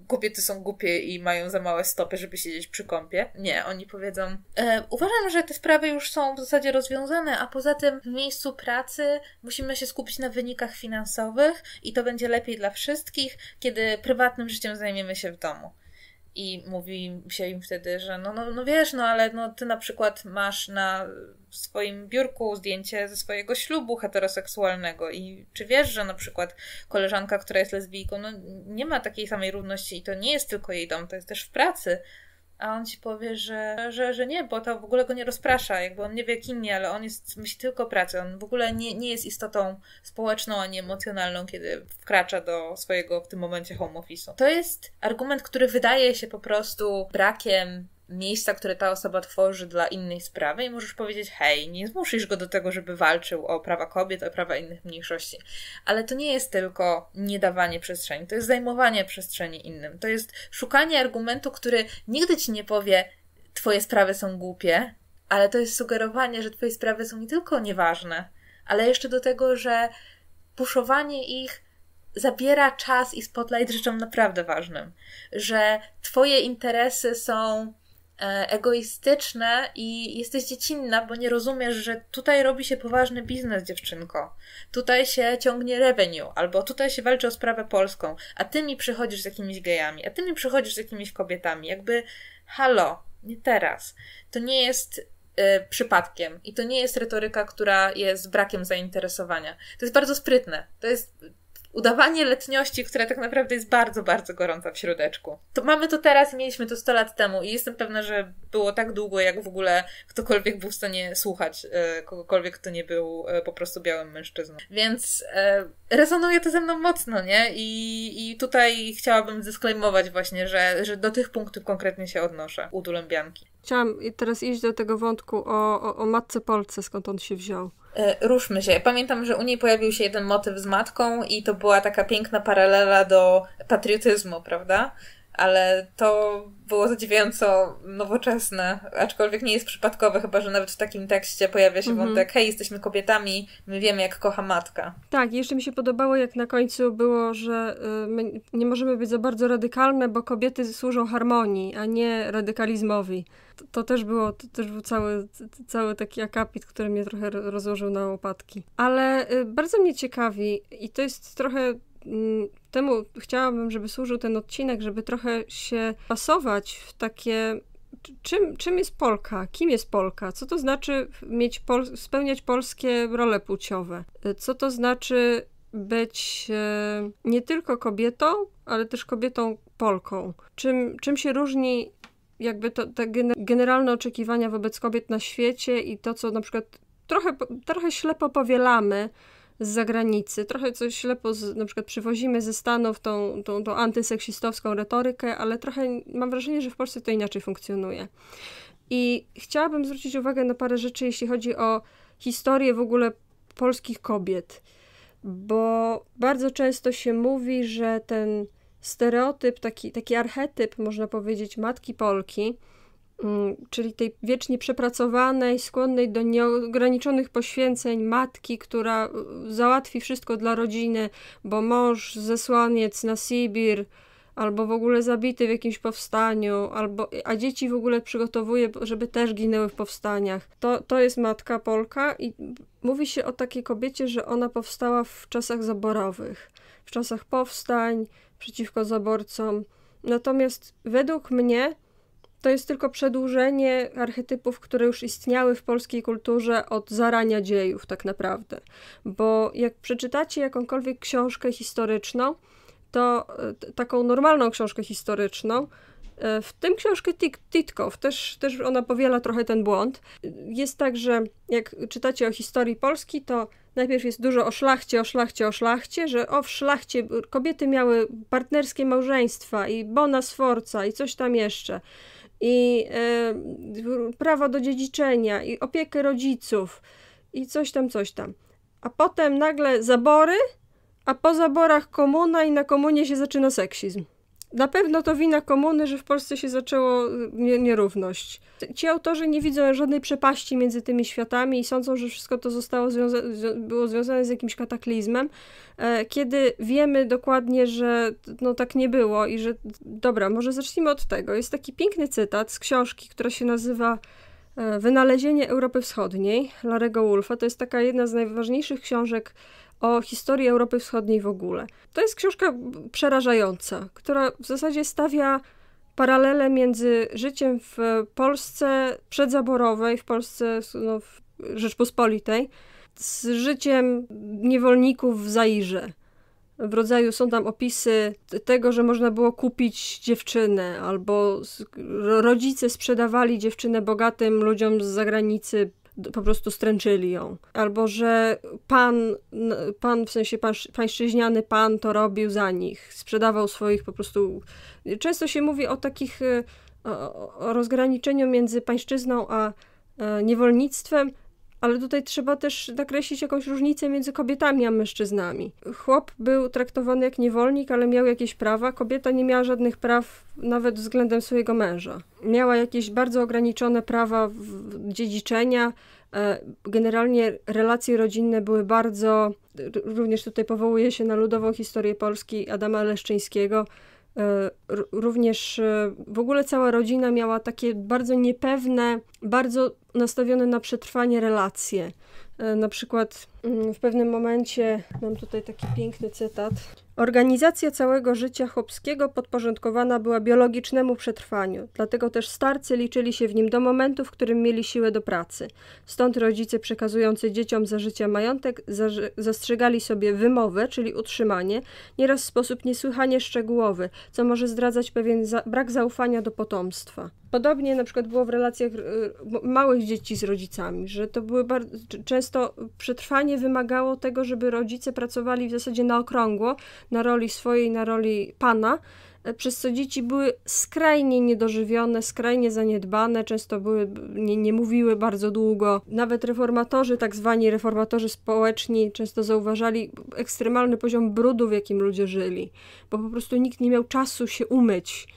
kobiety są głupie i mają za małe stopy, żeby siedzieć przy kąpie. Nie, oni powiedzą e, uważam, że te sprawy sprawy już są w zasadzie rozwiązane, a poza tym w miejscu pracy musimy się skupić na wynikach finansowych i to będzie lepiej dla wszystkich, kiedy prywatnym życiem zajmiemy się w domu. I mówi się im wtedy, że no, no, no wiesz, no ale no, ty na przykład masz na swoim biurku zdjęcie ze swojego ślubu heteroseksualnego i czy wiesz, że na przykład koleżanka, która jest lesbijką, no nie ma takiej samej równości i to nie jest tylko jej dom, to jest też w pracy a on ci powie, że, że, że nie, bo to w ogóle go nie rozprasza, jakby on nie wie kim nie, ale on jest, myśli tylko o pracy, on w ogóle nie, nie jest istotą społeczną, ani emocjonalną, kiedy wkracza do swojego w tym momencie home office'u. To jest argument, który wydaje się po prostu brakiem miejsca, które ta osoba tworzy dla innej sprawy i możesz powiedzieć, hej, nie zmuszysz go do tego, żeby walczył o prawa kobiet, o prawa innych mniejszości. Ale to nie jest tylko niedawanie przestrzeni, to jest zajmowanie przestrzeni innym. To jest szukanie argumentu, który nigdy ci nie powie, twoje sprawy są głupie, ale to jest sugerowanie, że twoje sprawy są nie tylko nieważne, ale jeszcze do tego, że puszowanie ich zabiera czas i spotlight rzeczom naprawdę ważnym, że Twoje interesy są E, egoistyczne i jesteś dziecinna, bo nie rozumiesz, że tutaj robi się poważny biznes, dziewczynko. Tutaj się ciągnie revenue, albo tutaj się walczy o sprawę polską, a ty mi przychodzisz z jakimiś gejami, a ty mi przychodzisz z jakimiś kobietami. Jakby halo, nie teraz. To nie jest y, przypadkiem i to nie jest retoryka, która jest brakiem zainteresowania. To jest bardzo sprytne. To jest udawanie letniości, która tak naprawdę jest bardzo, bardzo gorąca w środeczku. To mamy to teraz, mieliśmy to 100 lat temu i jestem pewna, że było tak długo, jak w ogóle ktokolwiek był w stanie słuchać e, kogokolwiek, kto nie był e, po prostu białym mężczyzną. Więc e, rezonuje to ze mną mocno, nie? I, i tutaj chciałabym zdysklejmować właśnie, że, że do tych punktów konkretnie się odnoszę u Dulembianki. Chciałam teraz iść do tego wątku o, o, o matce Polce, skąd on się wziął. E, ruszmy się. Pamiętam, że u niej pojawił się jeden motyw z matką i to była taka piękna paralela do patriotyzmu, prawda? ale to było zadziwiająco nowoczesne, aczkolwiek nie jest przypadkowe, chyba że nawet w takim tekście pojawia się mhm. wątek, hej, jesteśmy kobietami, my wiemy, jak kocha matka. Tak, jeszcze mi się podobało, jak na końcu było, że y, nie możemy być za bardzo radykalne, bo kobiety służą harmonii, a nie radykalizmowi. To, to też było, to też był cały, cały taki akapit, który mnie trochę rozłożył na łopatki. Ale y, bardzo mnie ciekawi i to jest trochę Mm, temu chciałabym, żeby służył ten odcinek, żeby trochę się pasować w takie czym, czym jest Polka? Kim jest Polka? Co to znaczy mieć pol spełniać polskie role płciowe? Y, co to znaczy być e, nie tylko kobietą, ale też kobietą Polką? Czym, czym się różni jakby to, te generalne oczekiwania wobec kobiet na świecie i to, co na przykład trochę, trochę ślepo powielamy, z zagranicy. Trochę coś ślepo z, na przykład przywozimy ze Stanów tą, tą, tą antyseksistowską retorykę, ale trochę mam wrażenie, że w Polsce to inaczej funkcjonuje. I chciałabym zwrócić uwagę na parę rzeczy, jeśli chodzi o historię w ogóle polskich kobiet, bo bardzo często się mówi, że ten stereotyp, taki, taki archetyp, można powiedzieć, matki Polki, Mm, czyli tej wiecznie przepracowanej, skłonnej do nieograniczonych poświęceń matki, która y, załatwi wszystko dla rodziny, bo mąż, zesłaniec na Sibir, albo w ogóle zabity w jakimś powstaniu, albo, a dzieci w ogóle przygotowuje, żeby też ginęły w powstaniach. To, to jest matka Polka i mówi się o takiej kobiecie, że ona powstała w czasach zaborowych, w czasach powstań przeciwko zaborcom. Natomiast według mnie to jest tylko przedłużenie archetypów, które już istniały w polskiej kulturze od zarania dziejów, tak naprawdę. Bo jak przeczytacie jakąkolwiek książkę historyczną, to e, taką normalną książkę historyczną, e, w tym książkę Titkow, też, też ona powiela trochę ten błąd. Jest tak, że jak czytacie o historii Polski, to najpierw jest dużo o szlachcie, o szlachcie, o szlachcie, że o w szlachcie kobiety miały partnerskie małżeństwa i bona sforca i coś tam jeszcze i y, prawo do dziedziczenia, i opiekę rodziców, i coś tam, coś tam. A potem nagle zabory, a po zaborach komuna i na komunie się zaczyna seksizm na pewno to wina komuny, że w Polsce się zaczęło y, nierówność. Ci autorzy nie widzą żadnej przepaści między tymi światami i sądzą, że wszystko to zostało związa było związane z jakimś kataklizmem, e, kiedy wiemy dokładnie, że no tak nie było i że dobra, może zacznijmy od tego. Jest taki piękny cytat z książki, która się nazywa e, Wynalezienie Europy Wschodniej Larego Wolfa. To jest taka jedna z najważniejszych książek o historii Europy Wschodniej w ogóle. To jest książka przerażająca, która w zasadzie stawia paralele między życiem w Polsce przedzaborowej, w Polsce no, w Rzeczpospolitej, z życiem niewolników w Zairze. W rodzaju są tam opisy tego, że można było kupić dziewczynę, albo rodzice sprzedawali dziewczynę bogatym ludziom z zagranicy po prostu stręczyli ją. Albo, że pan, pan w sensie pan pańszczyźniany pan to robił za nich, sprzedawał swoich po prostu... Często się mówi o takich, e, o, o rozgraniczeniu między pańszczyzną a e, niewolnictwem, ale tutaj trzeba też nakreślić jakąś różnicę między kobietami a mężczyznami. Chłop był traktowany jak niewolnik, ale miał jakieś prawa. Kobieta nie miała żadnych praw nawet względem swojego męża. Miała jakieś bardzo ograniczone prawa dziedziczenia. E, generalnie relacje rodzinne były bardzo. Również tutaj powołuje się na ludową historię Polski Adama Leszczyńskiego. E, również e, w ogóle cała rodzina miała takie bardzo niepewne, bardzo nastawione na przetrwanie relacje. E, na przykład mm, w pewnym momencie mam tutaj taki piękny cytat. Organizacja całego życia chłopskiego podporządkowana była biologicznemu przetrwaniu, dlatego też starcy liczyli się w nim do momentu, w którym mieli siłę do pracy. Stąd rodzice przekazujący dzieciom za życia majątek zastrzegali sobie wymowę, czyli utrzymanie, nieraz w sposób niesłychanie szczegółowy, co może zdradzać pewien za brak zaufania do potomstwa. Podobnie na przykład było w relacjach y, małych dzieci z rodzicami, że to były często przetrwanie wymagało tego, żeby rodzice pracowali w zasadzie na okrągło, na roli swojej, na roli pana, e, przez co dzieci były skrajnie niedożywione, skrajnie zaniedbane, często były, nie, nie mówiły bardzo długo. Nawet reformatorzy, tak zwani reformatorzy społeczni, często zauważali ekstremalny poziom brudu, w jakim ludzie żyli, bo po prostu nikt nie miał czasu się umyć.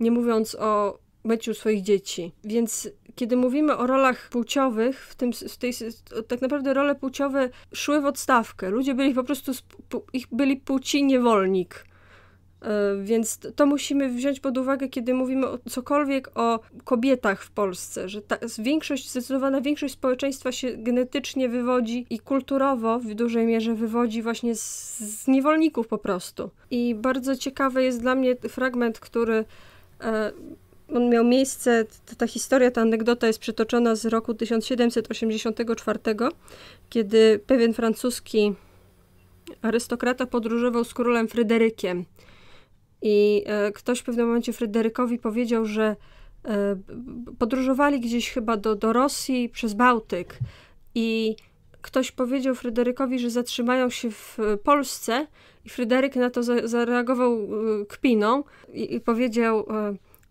Nie mówiąc o myciu swoich dzieci. Więc kiedy mówimy o rolach płciowych, w tym, w tej, tak naprawdę role płciowe szły w odstawkę. Ludzie byli po prostu, ich byli płci niewolnik. E, więc to musimy wziąć pod uwagę, kiedy mówimy o cokolwiek o kobietach w Polsce, że ta większość, zdecydowana większość społeczeństwa się genetycznie wywodzi i kulturowo w dużej mierze wywodzi właśnie z, z niewolników po prostu. I bardzo ciekawy jest dla mnie fragment, który e, on miał miejsce, ta historia, ta anegdota jest przytoczona z roku 1784, kiedy pewien francuski arystokrata podróżował z królem Fryderykiem. I e, ktoś w pewnym momencie Fryderykowi powiedział, że e, podróżowali gdzieś chyba do, do Rosji przez Bałtyk. I ktoś powiedział Fryderykowi, że zatrzymają się w e, Polsce, i Fryderyk na to zareagował kpiną i, i powiedział: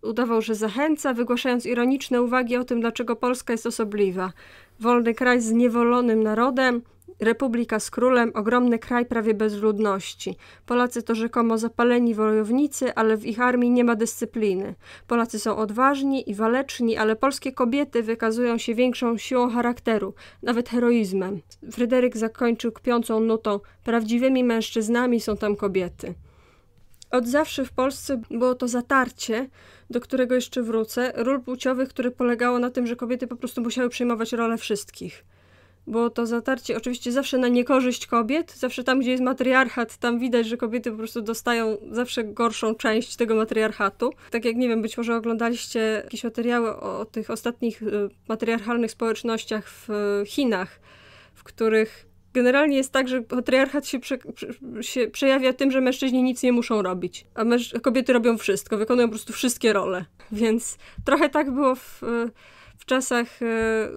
udawał, że zachęca, wygłaszając ironiczne uwagi o tym, dlaczego Polska jest osobliwa. Wolny kraj z niewolonym narodem, republika z królem, ogromny kraj prawie bez ludności. Polacy to rzekomo zapaleni wojownicy, ale w ich armii nie ma dyscypliny. Polacy są odważni i waleczni, ale polskie kobiety wykazują się większą siłą charakteru, nawet heroizmem. Fryderyk zakończył kpiącą nutą: Prawdziwymi mężczyznami są tam kobiety. Od zawsze w Polsce było to zatarcie do którego jeszcze wrócę, ról płciowych, które polegało na tym, że kobiety po prostu musiały przejmować rolę wszystkich. Bo to zatarcie oczywiście zawsze na niekorzyść kobiet, zawsze tam, gdzie jest matriarchat, tam widać, że kobiety po prostu dostają zawsze gorszą część tego matriarchatu. Tak jak, nie wiem, być może oglądaliście jakieś materiały o, o tych ostatnich y, matriarchalnych społecznościach w y, Chinach, w których generalnie jest tak, że patriarchat się, prze, się przejawia tym, że mężczyźni nic nie muszą robić, a, męż- kobiety robią wszystko, wykonują po prostu wszystkie role. Więc trochę tak było w, w czasach e,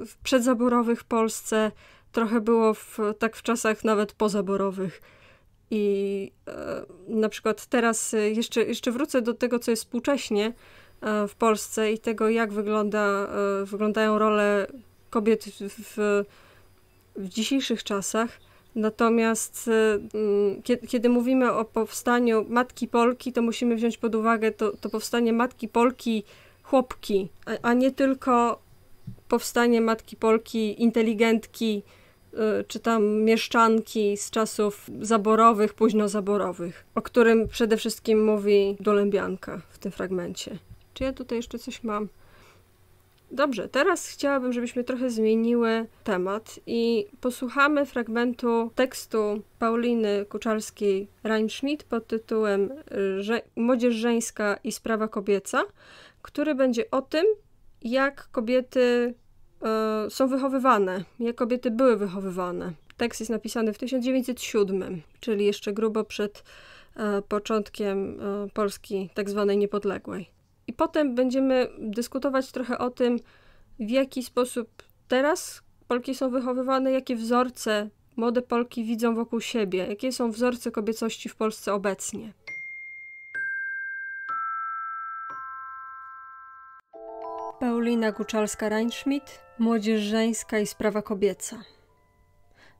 w przedzaborowych Polsce, trochę było w, tak w czasach nawet pozaborowych. I e, na przykład teraz e, jeszcze, jeszcze wrócę do tego, co jest współcześnie e, w Polsce i tego, jak wygląda, e, wyglądają role kobiet w, w w dzisiejszych czasach. Natomiast y, mm, kiedy mówimy o powstaniu matki Polki, to musimy wziąć pod uwagę to, to powstanie matki Polki chłopki, a nie tylko powstanie matki Polki inteligentki, y, czy tam mieszczanki z czasów zaborowych, późnozaborowych, o którym przede wszystkim mówi Dolębianka w tym fragmencie. Czy ja tutaj jeszcze coś mam? Dobrze, teraz chciałabym, żebyśmy trochę zmieniły temat i posłuchamy fragmentu tekstu Pauliny Kuczarskiej-Reinschmidt pod tytułem y, Młodzież żeńska i sprawa kobieca, który będzie o tym, jak kobiety y, są wychowywane, jak kobiety były wychowywane. Tekst jest napisany w 1907, czyli jeszcze grubo przed y, początkiem y, Polski tak zwanej niepodległej. I potem będziemy dyskutować trochę o tym, w jaki sposób teraz Polki są wychowywane, jakie wzorce młode Polki widzą wokół siebie, jakie są wzorce kobiecości w Polsce obecnie. Paulina Guczalska-Reinschmidt, Młodzież Żeńska i Sprawa Kobieca.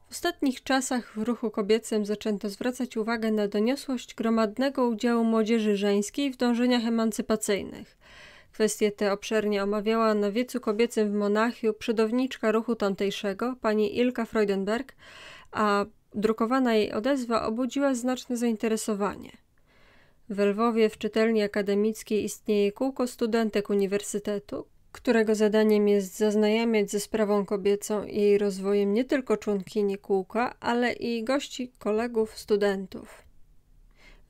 W ostatnich czasach w ruchu kobiecym zaczęto zwracać uwagę na doniosłość gromadnego udziału młodzieży żeńskiej w dążeniach emancypacyjnych. Kwestie te obszernie omawiała na wiecu kobiecym w Monachiu przodowniczka ruchu tamtejszego, pani Ilka Freudenberg, a drukowana jej odezwa obudziła znaczne zainteresowanie. W Lwowie w czytelni akademickiej istnieje kółko studentek uniwersytetu, którego zadaniem jest zaznajamiać ze sprawą kobiecą i jej rozwojem nie tylko członkini kółka, ale i gości, kolegów, studentów.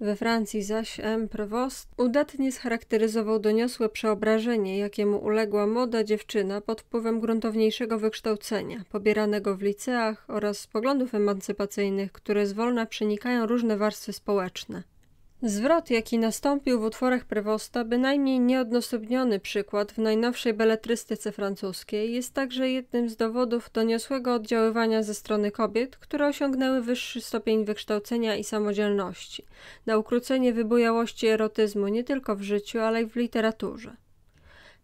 We Francji zaś M. Prevost udatnie scharakteryzował doniosłe przeobrażenie, jakiemu uległa młoda dziewczyna pod wpływem gruntowniejszego wykształcenia, pobieranego w liceach oraz poglądów emancypacyjnych, które zwolna przenikają różne warstwy społeczne. Zwrot, jaki nastąpił w utworach Prewosta, bynajmniej nieodnosobniony przykład w najnowszej beletrystyce francuskiej, jest także jednym z dowodów doniosłego oddziaływania ze strony kobiet, które osiągnęły wyższy stopień wykształcenia i samodzielności, na ukrócenie wybujałości erotyzmu nie tylko w życiu, ale i w literaturze.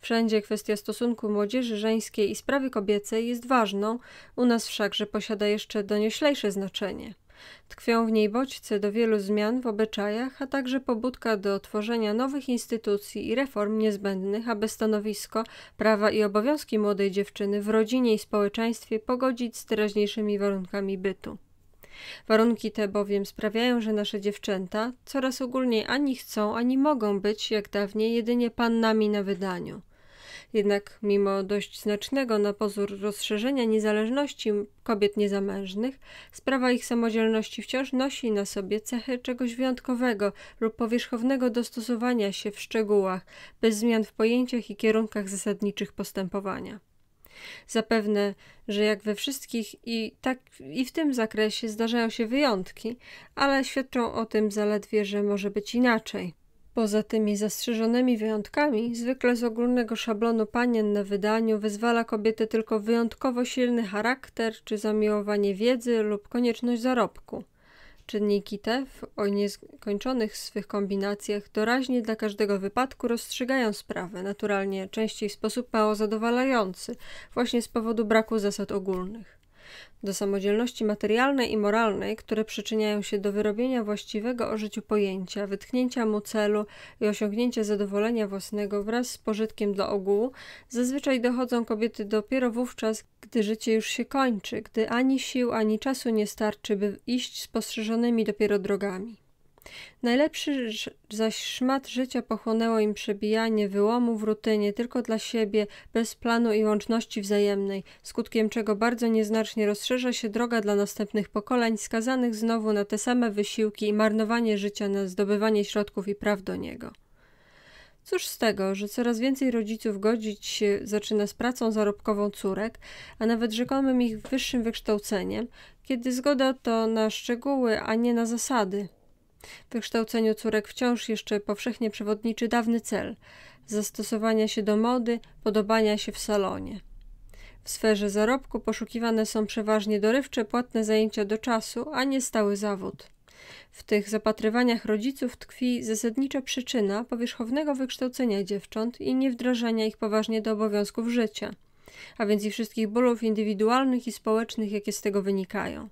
Wszędzie kwestia stosunku młodzieży żeńskiej i sprawy kobiecej jest ważną, u nas wszakże posiada jeszcze donioślejsze znaczenie – Tkwią w niej bodźce do wielu zmian w obyczajach, a także pobudka do tworzenia nowych instytucji i reform niezbędnych, aby stanowisko, prawa i obowiązki młodej dziewczyny w rodzinie i społeczeństwie pogodzić z teraźniejszymi warunkami bytu. Warunki te bowiem sprawiają, że nasze dziewczęta coraz ogólniej ani chcą, ani mogą być, jak dawniej, jedynie pannami na wydaniu – jednak mimo dość znacznego na pozór rozszerzenia niezależności kobiet niezamężnych, sprawa ich samodzielności wciąż nosi na sobie cechy czegoś wyjątkowego lub powierzchownego dostosowania się w szczegółach, bez zmian w pojęciach i kierunkach zasadniczych postępowania. Zapewne, że jak we wszystkich i tak i w tym zakresie zdarzają się wyjątki, ale świadczą o tym zaledwie, że może być inaczej. Poza tymi zastrzeżonymi wyjątkami, zwykle z ogólnego szablonu panien na wydaniu wyzwala kobiety tylko wyjątkowo silny charakter czy zamiłowanie wiedzy lub konieczność zarobku. Czynniki te w o nieskończonych swych kombinacjach doraźnie dla każdego wypadku rozstrzygają sprawę, naturalnie częściej w sposób mało zadowalający, właśnie z powodu braku zasad ogólnych do samodzielności materialnej i moralnej, które przyczyniają się do wyrobienia właściwego o życiu pojęcia, wytknięcia mu celu i osiągnięcia zadowolenia własnego wraz z pożytkiem dla ogółu, zazwyczaj dochodzą kobiety dopiero wówczas, gdy życie już się kończy, gdy ani sił, ani czasu nie starczy, by iść spostrzeżonymi dopiero drogami. Najlepszy zaś szmat życia pochłonęło im przebijanie wyłomu w rutynie tylko dla siebie, bez planu i łączności wzajemnej, skutkiem czego bardzo nieznacznie rozszerza się droga dla następnych pokoleń skazanych znowu na te same wysiłki i marnowanie życia na zdobywanie środków i praw do niego. Cóż z tego, że coraz więcej rodziców godzić się zaczyna z pracą zarobkową córek, a nawet rzekomym ich wyższym wykształceniem, kiedy zgoda to na szczegóły, a nie na zasady – wykształceniu córek wciąż jeszcze powszechnie przewodniczy dawny cel zastosowania się do mody, podobania się w salonie. W sferze zarobku poszukiwane są przeważnie dorywcze, płatne zajęcia do czasu, a nie stały zawód. W tych zapatrywaniach rodziców tkwi zasadnicza przyczyna powierzchownego wykształcenia dziewcząt i niewdrażania ich poważnie do obowiązków życia, a więc i wszystkich bólów indywidualnych i społecznych, jakie z tego wynikają.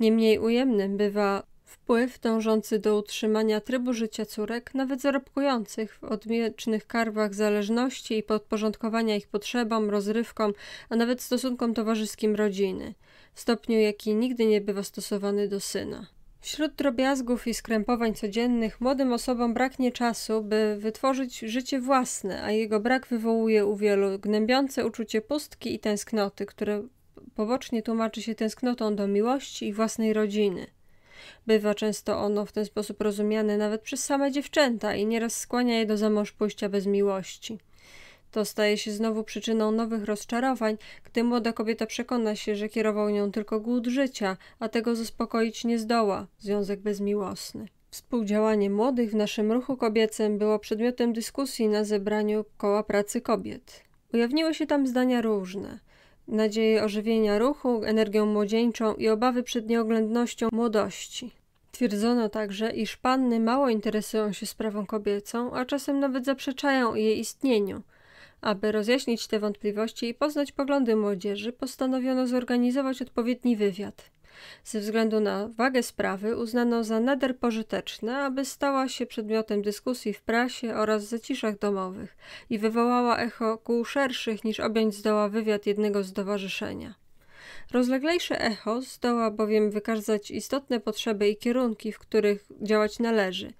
Niemniej ujemnym bywa Wpływ dążący do utrzymania trybu życia córek, nawet zarobkujących w odmiecznych karwach zależności i podporządkowania ich potrzebom, rozrywkom, a nawet stosunkom towarzyskim rodziny, w stopniu jaki nigdy nie bywa stosowany do syna. Wśród drobiazgów i skrępowań codziennych młodym osobom braknie czasu, by wytworzyć życie własne, a jego brak wywołuje u wielu gnębiące uczucie pustki i tęsknoty, które pobocznie tłumaczy się tęsknotą do miłości i własnej rodziny. Bywa często ono w ten sposób rozumiane nawet przez same dziewczęta i nieraz skłania je do zamąż pójścia bez miłości. To staje się znowu przyczyną nowych rozczarowań, gdy młoda kobieta przekona się, że kierował nią tylko głód życia, a tego zaspokoić nie zdoła związek bezmiłosny. Współdziałanie młodych w naszym ruchu kobiecym było przedmiotem dyskusji na zebraniu Koła Pracy Kobiet. Ujawniły się tam zdania różne – nadzieje ożywienia ruchu, energią młodzieńczą i obawy przed nieoględnością młodości. Twierdzono także, iż panny mało interesują się sprawą kobiecą, a czasem nawet zaprzeczają jej istnieniu. Aby rozjaśnić te wątpliwości i poznać poglądy młodzieży, postanowiono zorganizować odpowiedni wywiad ze względu na wagę sprawy uznano za nader pożyteczne, aby stała się przedmiotem dyskusji w prasie oraz zaciszach domowych i wywołała echo kół szerszych niż objąć zdoła wywiad jednego stowarzyszenia. Rozleglejsze echo zdoła bowiem wykazać istotne potrzeby i kierunki, w których działać należy.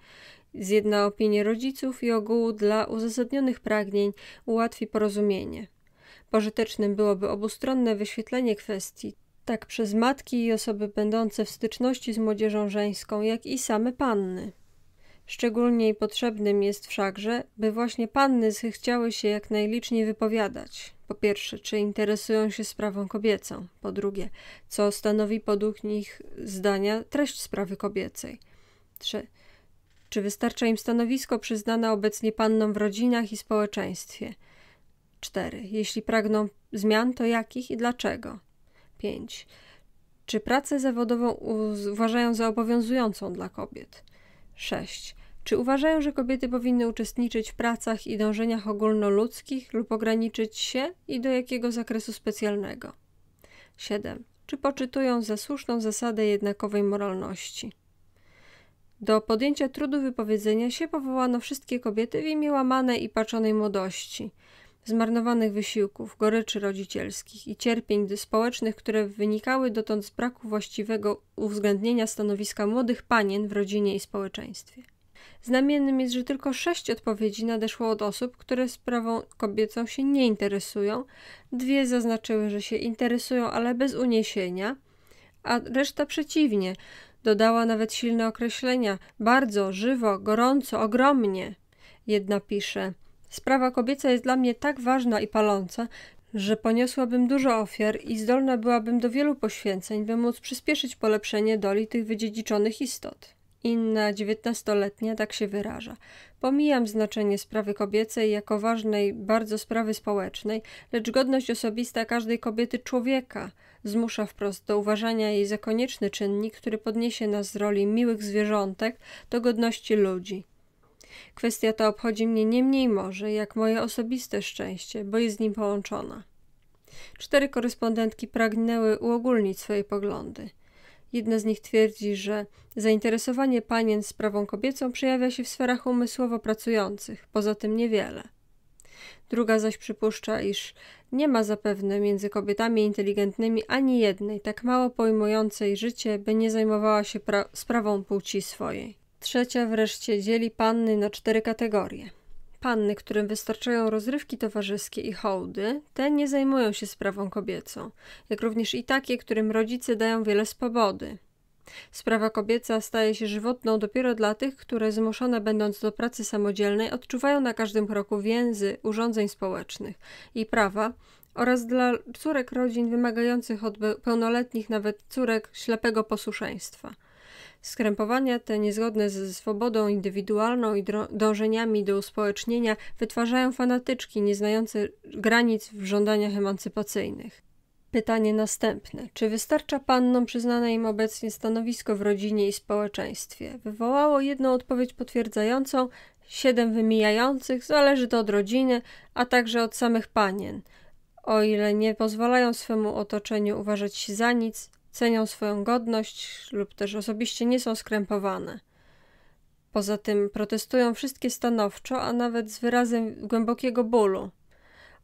Zjedna opinię rodziców i ogółu dla uzasadnionych pragnień ułatwi porozumienie. Pożytecznym byłoby obustronne wyświetlenie kwestii, tak przez matki i osoby będące w styczności z młodzieżą żeńską, jak i same panny. Szczególnie potrzebnym jest wszakże, by właśnie panny zechciały się jak najliczniej wypowiadać. Po pierwsze, czy interesują się sprawą kobiecą. Po drugie, co stanowi podług nich zdania treść sprawy kobiecej. Trzy, czy wystarcza im stanowisko przyznane obecnie pannom w rodzinach i społeczeństwie. Cztery, jeśli pragną zmian, to jakich i dlaczego. 5. Czy pracę zawodową uważają za obowiązującą dla kobiet? 6. Czy uważają, że kobiety powinny uczestniczyć w pracach i dążeniach ogólnoludzkich lub ograniczyć się i do jakiego zakresu specjalnego? 7. Czy poczytują za słuszną zasadę jednakowej moralności? Do podjęcia trudu wypowiedzenia się powołano wszystkie kobiety w imię łamanej i paczonej młodości – zmarnowanych wysiłków, goryczy rodzicielskich i cierpień społecznych, które wynikały dotąd z braku właściwego uwzględnienia stanowiska młodych panien w rodzinie i społeczeństwie. Znamiennym jest, że tylko sześć odpowiedzi nadeszło od osób, które sprawą kobiecą się nie interesują, dwie zaznaczyły, że się interesują, ale bez uniesienia, a reszta przeciwnie. Dodała nawet silne określenia: bardzo, żywo, gorąco, ogromnie. Jedna pisze: Sprawa kobieca jest dla mnie tak ważna i paląca, że poniosłabym dużo ofiar i zdolna byłabym do wielu poświęceń, by móc przyspieszyć polepszenie doli tych wydziedziczonych istot. Inna dziewiętnastoletnia tak się wyraża. Pomijam znaczenie sprawy kobiecej jako ważnej, bardzo sprawy społecznej, lecz godność osobista każdej kobiety człowieka zmusza wprost do uważania jej za konieczny czynnik, który podniesie nas z roli miłych zwierzątek do godności ludzi. Kwestia ta obchodzi mnie nie mniej może, jak moje osobiste szczęście, bo jest z nim połączona. Cztery korespondentki pragnęły uogólnić swoje poglądy. Jedna z nich twierdzi, że zainteresowanie panien sprawą kobiecą przejawia się w sferach umysłowo pracujących, poza tym niewiele. Druga zaś przypuszcza, iż nie ma zapewne między kobietami inteligentnymi ani jednej tak mało pojmującej życie, by nie zajmowała się sprawą płci swojej. Trzecia wreszcie dzieli panny na cztery kategorie. Panny, którym wystarczają rozrywki towarzyskie i hołdy, te nie zajmują się sprawą kobiecą, jak również i takie, którym rodzice dają wiele swobody. Sprawa kobieca staje się żywotną dopiero dla tych, które zmuszone będąc do pracy samodzielnej odczuwają na każdym kroku więzy urządzeń społecznych i prawa oraz dla córek rodzin wymagających od pełnoletnich nawet córek ślepego posłuszeństwa – Skrępowania te niezgodne ze swobodą indywidualną i dążeniami do uspołecznienia wytwarzają fanatyczki nieznające granic w żądaniach emancypacyjnych. Pytanie następne. Czy wystarcza pannom przyznane im obecnie stanowisko w rodzinie i społeczeństwie? Wywołało jedną odpowiedź potwierdzającą, siedem wymijających, zależy to od rodziny, a także od samych panien. O ile nie pozwalają swemu otoczeniu uważać się za nic, cenią swoją godność lub też osobiście nie są skrępowane. Poza tym protestują wszystkie stanowczo, a nawet z wyrazem głębokiego bólu.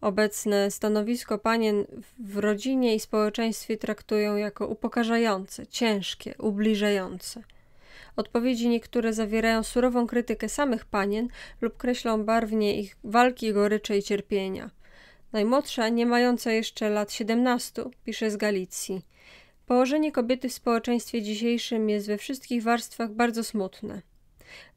Obecne stanowisko panien w rodzinie i społeczeństwie traktują jako upokarzające, ciężkie, ubliżające. Odpowiedzi niektóre zawierają surową krytykę samych panien lub kreślą barwnie ich walki, gorycze i cierpienia. Najmłodsza, nie mająca jeszcze lat 17, pisze z Galicji. Położenie kobiety w społeczeństwie dzisiejszym jest we wszystkich warstwach bardzo smutne.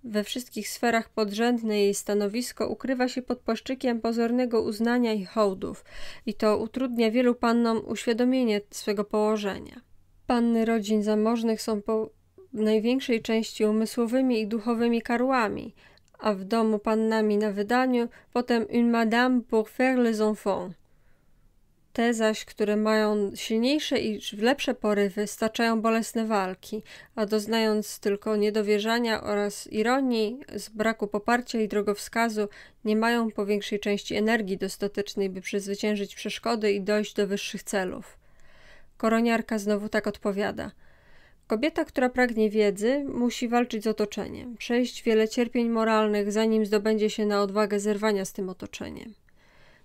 We wszystkich sferach podrzędne jej stanowisko ukrywa się pod płaszczykiem pozornego uznania i hołdów, i to utrudnia wielu pannom uświadomienie swego położenia. Panny rodzin zamożnych są po największej części umysłowymi i duchowymi karłami, a w domu pannami na wydaniu, potem une madame pour faire les enfants. Te zaś, które mają silniejsze i lepsze porywy, staczają bolesne walki, a doznając tylko niedowierzania oraz ironii z braku poparcia i drogowskazu, nie mają po większej części energii dostatecznej, by przezwyciężyć przeszkody i dojść do wyższych celów. Koroniarka znowu tak odpowiada – Kobieta, która pragnie wiedzy, musi walczyć z otoczeniem, przejść wiele cierpień moralnych, zanim zdobędzie się na odwagę zerwania z tym otoczeniem.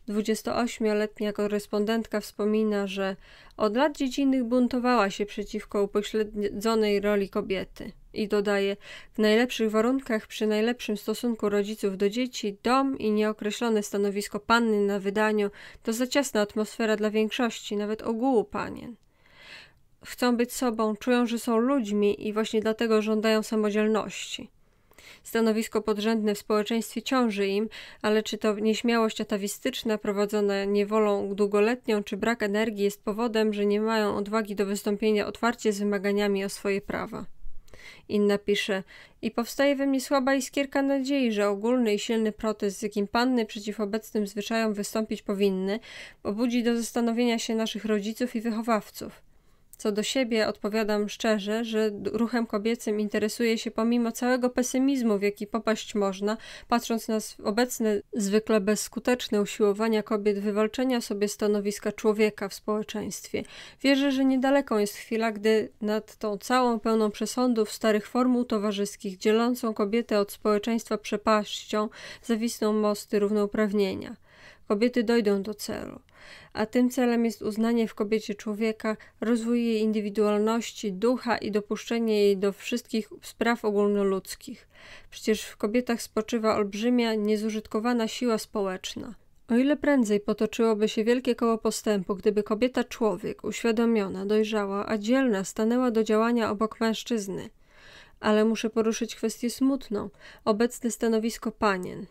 28-letnia korespondentka wspomina, że od lat dziecinnych buntowała się przeciwko upośledzonej roli kobiety. I dodaje, w najlepszych warunkach, przy najlepszym stosunku rodziców do dzieci, dom i nieokreślone stanowisko panny na wydaniu to za ciasna atmosfera dla większości, nawet ogółu panien. Chcą być sobą, czują, że są ludźmi i właśnie dlatego żądają samodzielności. Stanowisko podrzędne w społeczeństwie ciąży im, ale czy to nieśmiałość atawistyczna prowadzona niewolą długoletnią, czy brak energii jest powodem, że nie mają odwagi do wystąpienia otwarcie z wymaganiami o swoje prawa. Inna pisze: I powstaje we mnie słaba iskierka nadziei, że ogólny i silny protest, z jakim panny przeciw obecnym zwyczajom wystąpić powinny, pobudzi do zastanowienia się naszych rodziców i wychowawców. Co do siebie odpowiadam szczerze, że ruchem kobiecym interesuje się pomimo całego pesymizmu, w jaki popaść można, patrząc na obecne, zwykle bezskuteczne usiłowania kobiet wywalczenia sobie stanowiska człowieka w społeczeństwie. Wierzę, że niedaleką jest chwila, gdy nad tą całą pełną przesądów starych formuł towarzyskich, dzielącą kobietę od społeczeństwa przepaścią, zawisną mosty równouprawnienia kobiety dojdą do celu. A tym celem jest uznanie w kobiecie człowieka, rozwój jej indywidualności, ducha i dopuszczenie jej do wszystkich spraw ogólnoludzkich. Przecież w kobietach spoczywa olbrzymia, niezużytkowana siła społeczna. O ile prędzej potoczyłoby się wielkie koło postępu, gdyby kobieta człowiek, uświadomiona, dojrzała, a dzielna stanęła do działania obok mężczyzny. Ale muszę poruszyć kwestię smutną, obecne stanowisko panien.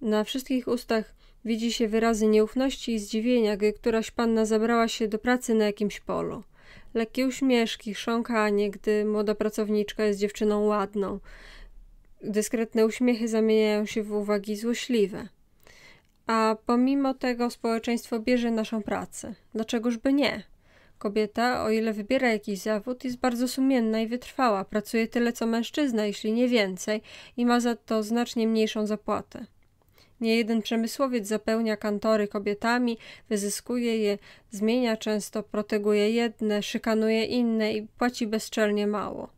Na wszystkich ustach Widzi się wyrazy nieufności i zdziwienia, gdy któraś panna zabrała się do pracy na jakimś polu. Lekkie uśmieszki, chrząkanie, gdy młoda pracowniczka jest dziewczyną ładną. Dyskretne uśmiechy zamieniają się w uwagi złośliwe. A pomimo tego społeczeństwo bierze naszą pracę. Dlaczegoż by nie? Kobieta, o ile wybiera jakiś zawód, jest bardzo sumienna i wytrwała. Pracuje tyle co mężczyzna, jeśli nie więcej, i ma za to znacznie mniejszą zapłatę. Niejeden przemysłowiec zapełnia kantory kobietami, wyzyskuje je, zmienia często, proteguje jedne, szykanuje inne i płaci bezczelnie mało.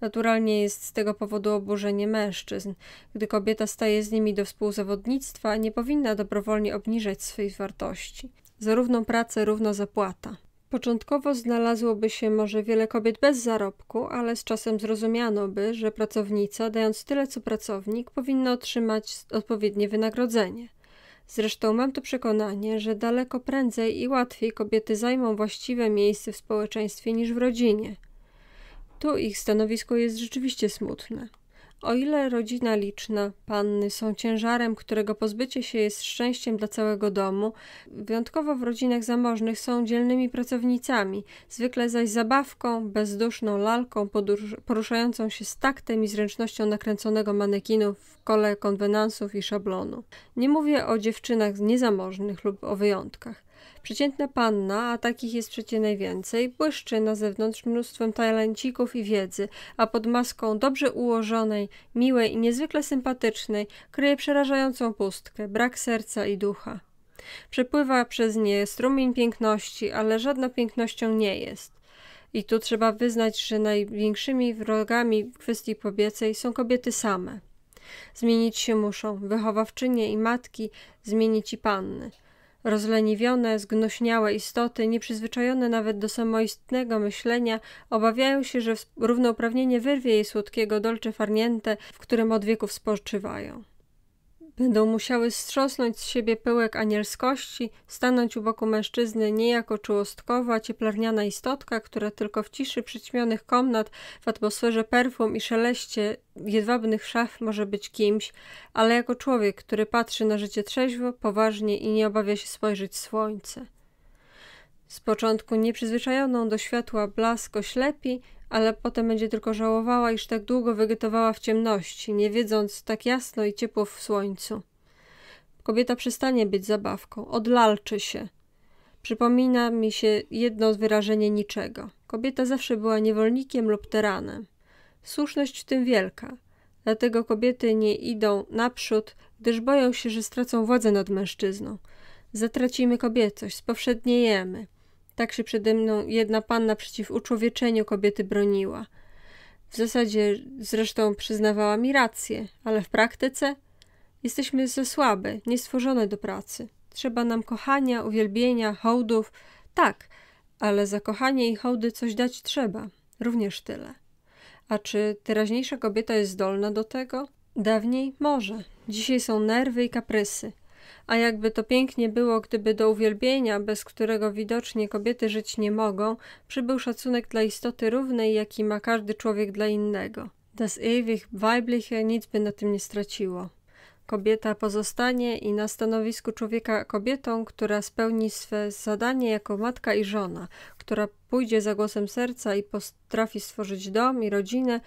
Naturalnie jest z tego powodu oburzenie mężczyzn. Gdy kobieta staje z nimi do współzawodnictwa, nie powinna dobrowolnie obniżać swoich wartości. Za równą pracę, równo zapłata. Początkowo znalazłoby się może wiele kobiet bez zarobku, ale z czasem zrozumiano by, że pracownica, dając tyle co pracownik, powinna otrzymać odpowiednie wynagrodzenie. Zresztą mam to przekonanie, że daleko prędzej i łatwiej kobiety zajmą właściwe miejsce w społeczeństwie niż w rodzinie. Tu ich stanowisko jest rzeczywiście smutne. O ile rodzina liczna panny są ciężarem, którego pozbycie się jest szczęściem dla całego domu, wyjątkowo w rodzinach zamożnych są dzielnymi pracownicami, zwykle zaś zabawką, bezduszną lalką poruszającą się z taktem i zręcznością nakręconego manekinu w kole konwenansów i szablonu. Nie mówię o dziewczynach niezamożnych lub o wyjątkach. Przeciętna panna, a takich jest przecie najwięcej, błyszczy na zewnątrz mnóstwem talencików i wiedzy, a pod maską dobrze ułożonej, miłej i niezwykle sympatycznej kryje przerażającą pustkę, brak serca i ducha. Przepływa przez nie strumień piękności, ale żadna pięknością nie jest. I tu trzeba wyznać, że największymi wrogami w kwestii kobiecej są kobiety same. Zmienić się muszą wychowawczynie i matki, zmienić i panny. Rozleniwione, zgnuśniałe istoty, nieprzyzwyczajone nawet do samoistnego myślenia, obawiają się, że równouprawnienie wyrwie jej słodkiego dolce farnięte, w którym od wieków spoczywają. Będą musiały strząsnąć z siebie pyłek anielskości, stanąć u boku mężczyzny nie jako czułostkowa, cieplarniana istotka, która tylko w ciszy przyćmionych komnat, w atmosferze perfum i szeleście jedwabnych szaf może być kimś, ale jako człowiek, który patrzy na życie trzeźwo, poważnie i nie obawia się spojrzeć w słońce. Z początku nieprzyzwyczajoną do światła blask oślepi, ale potem będzie tylko żałowała, iż tak długo wegetowała w ciemności, nie wiedząc tak jasno i ciepło w słońcu. Kobieta przestanie być zabawką, odlalczy się. Przypomina mi się jedno wyrażenie niczego. Kobieta zawsze była niewolnikiem lub teranem. Słuszność w tym wielka. Dlatego kobiety nie idą naprzód, gdyż boją się, że stracą władzę nad mężczyzną. Zatracimy kobiecość, spowszedniejemy. Tak się przede mną jedna panna przeciw uczłowieczeniu kobiety broniła. W zasadzie zresztą przyznawała mi rację, ale w praktyce jesteśmy za słabe, niestworzone do pracy. Trzeba nam kochania, uwielbienia, hołdów. Tak, ale za kochanie i hołdy coś dać trzeba. Również tyle. A czy teraźniejsza kobieta jest zdolna do tego? Dawniej może. Dzisiaj są nerwy i kaprysy a jakby to pięknie było, gdyby do uwielbienia, bez którego widocznie kobiety żyć nie mogą, przybył szacunek dla istoty równej, jaki ma każdy człowiek dla innego. Das ewig weibliche nic by na tym nie straciło kobieta pozostanie i na stanowisku człowieka kobietą, która spełni swe zadanie jako matka i żona, która pójdzie za głosem serca i potrafi stworzyć dom i rodzinę,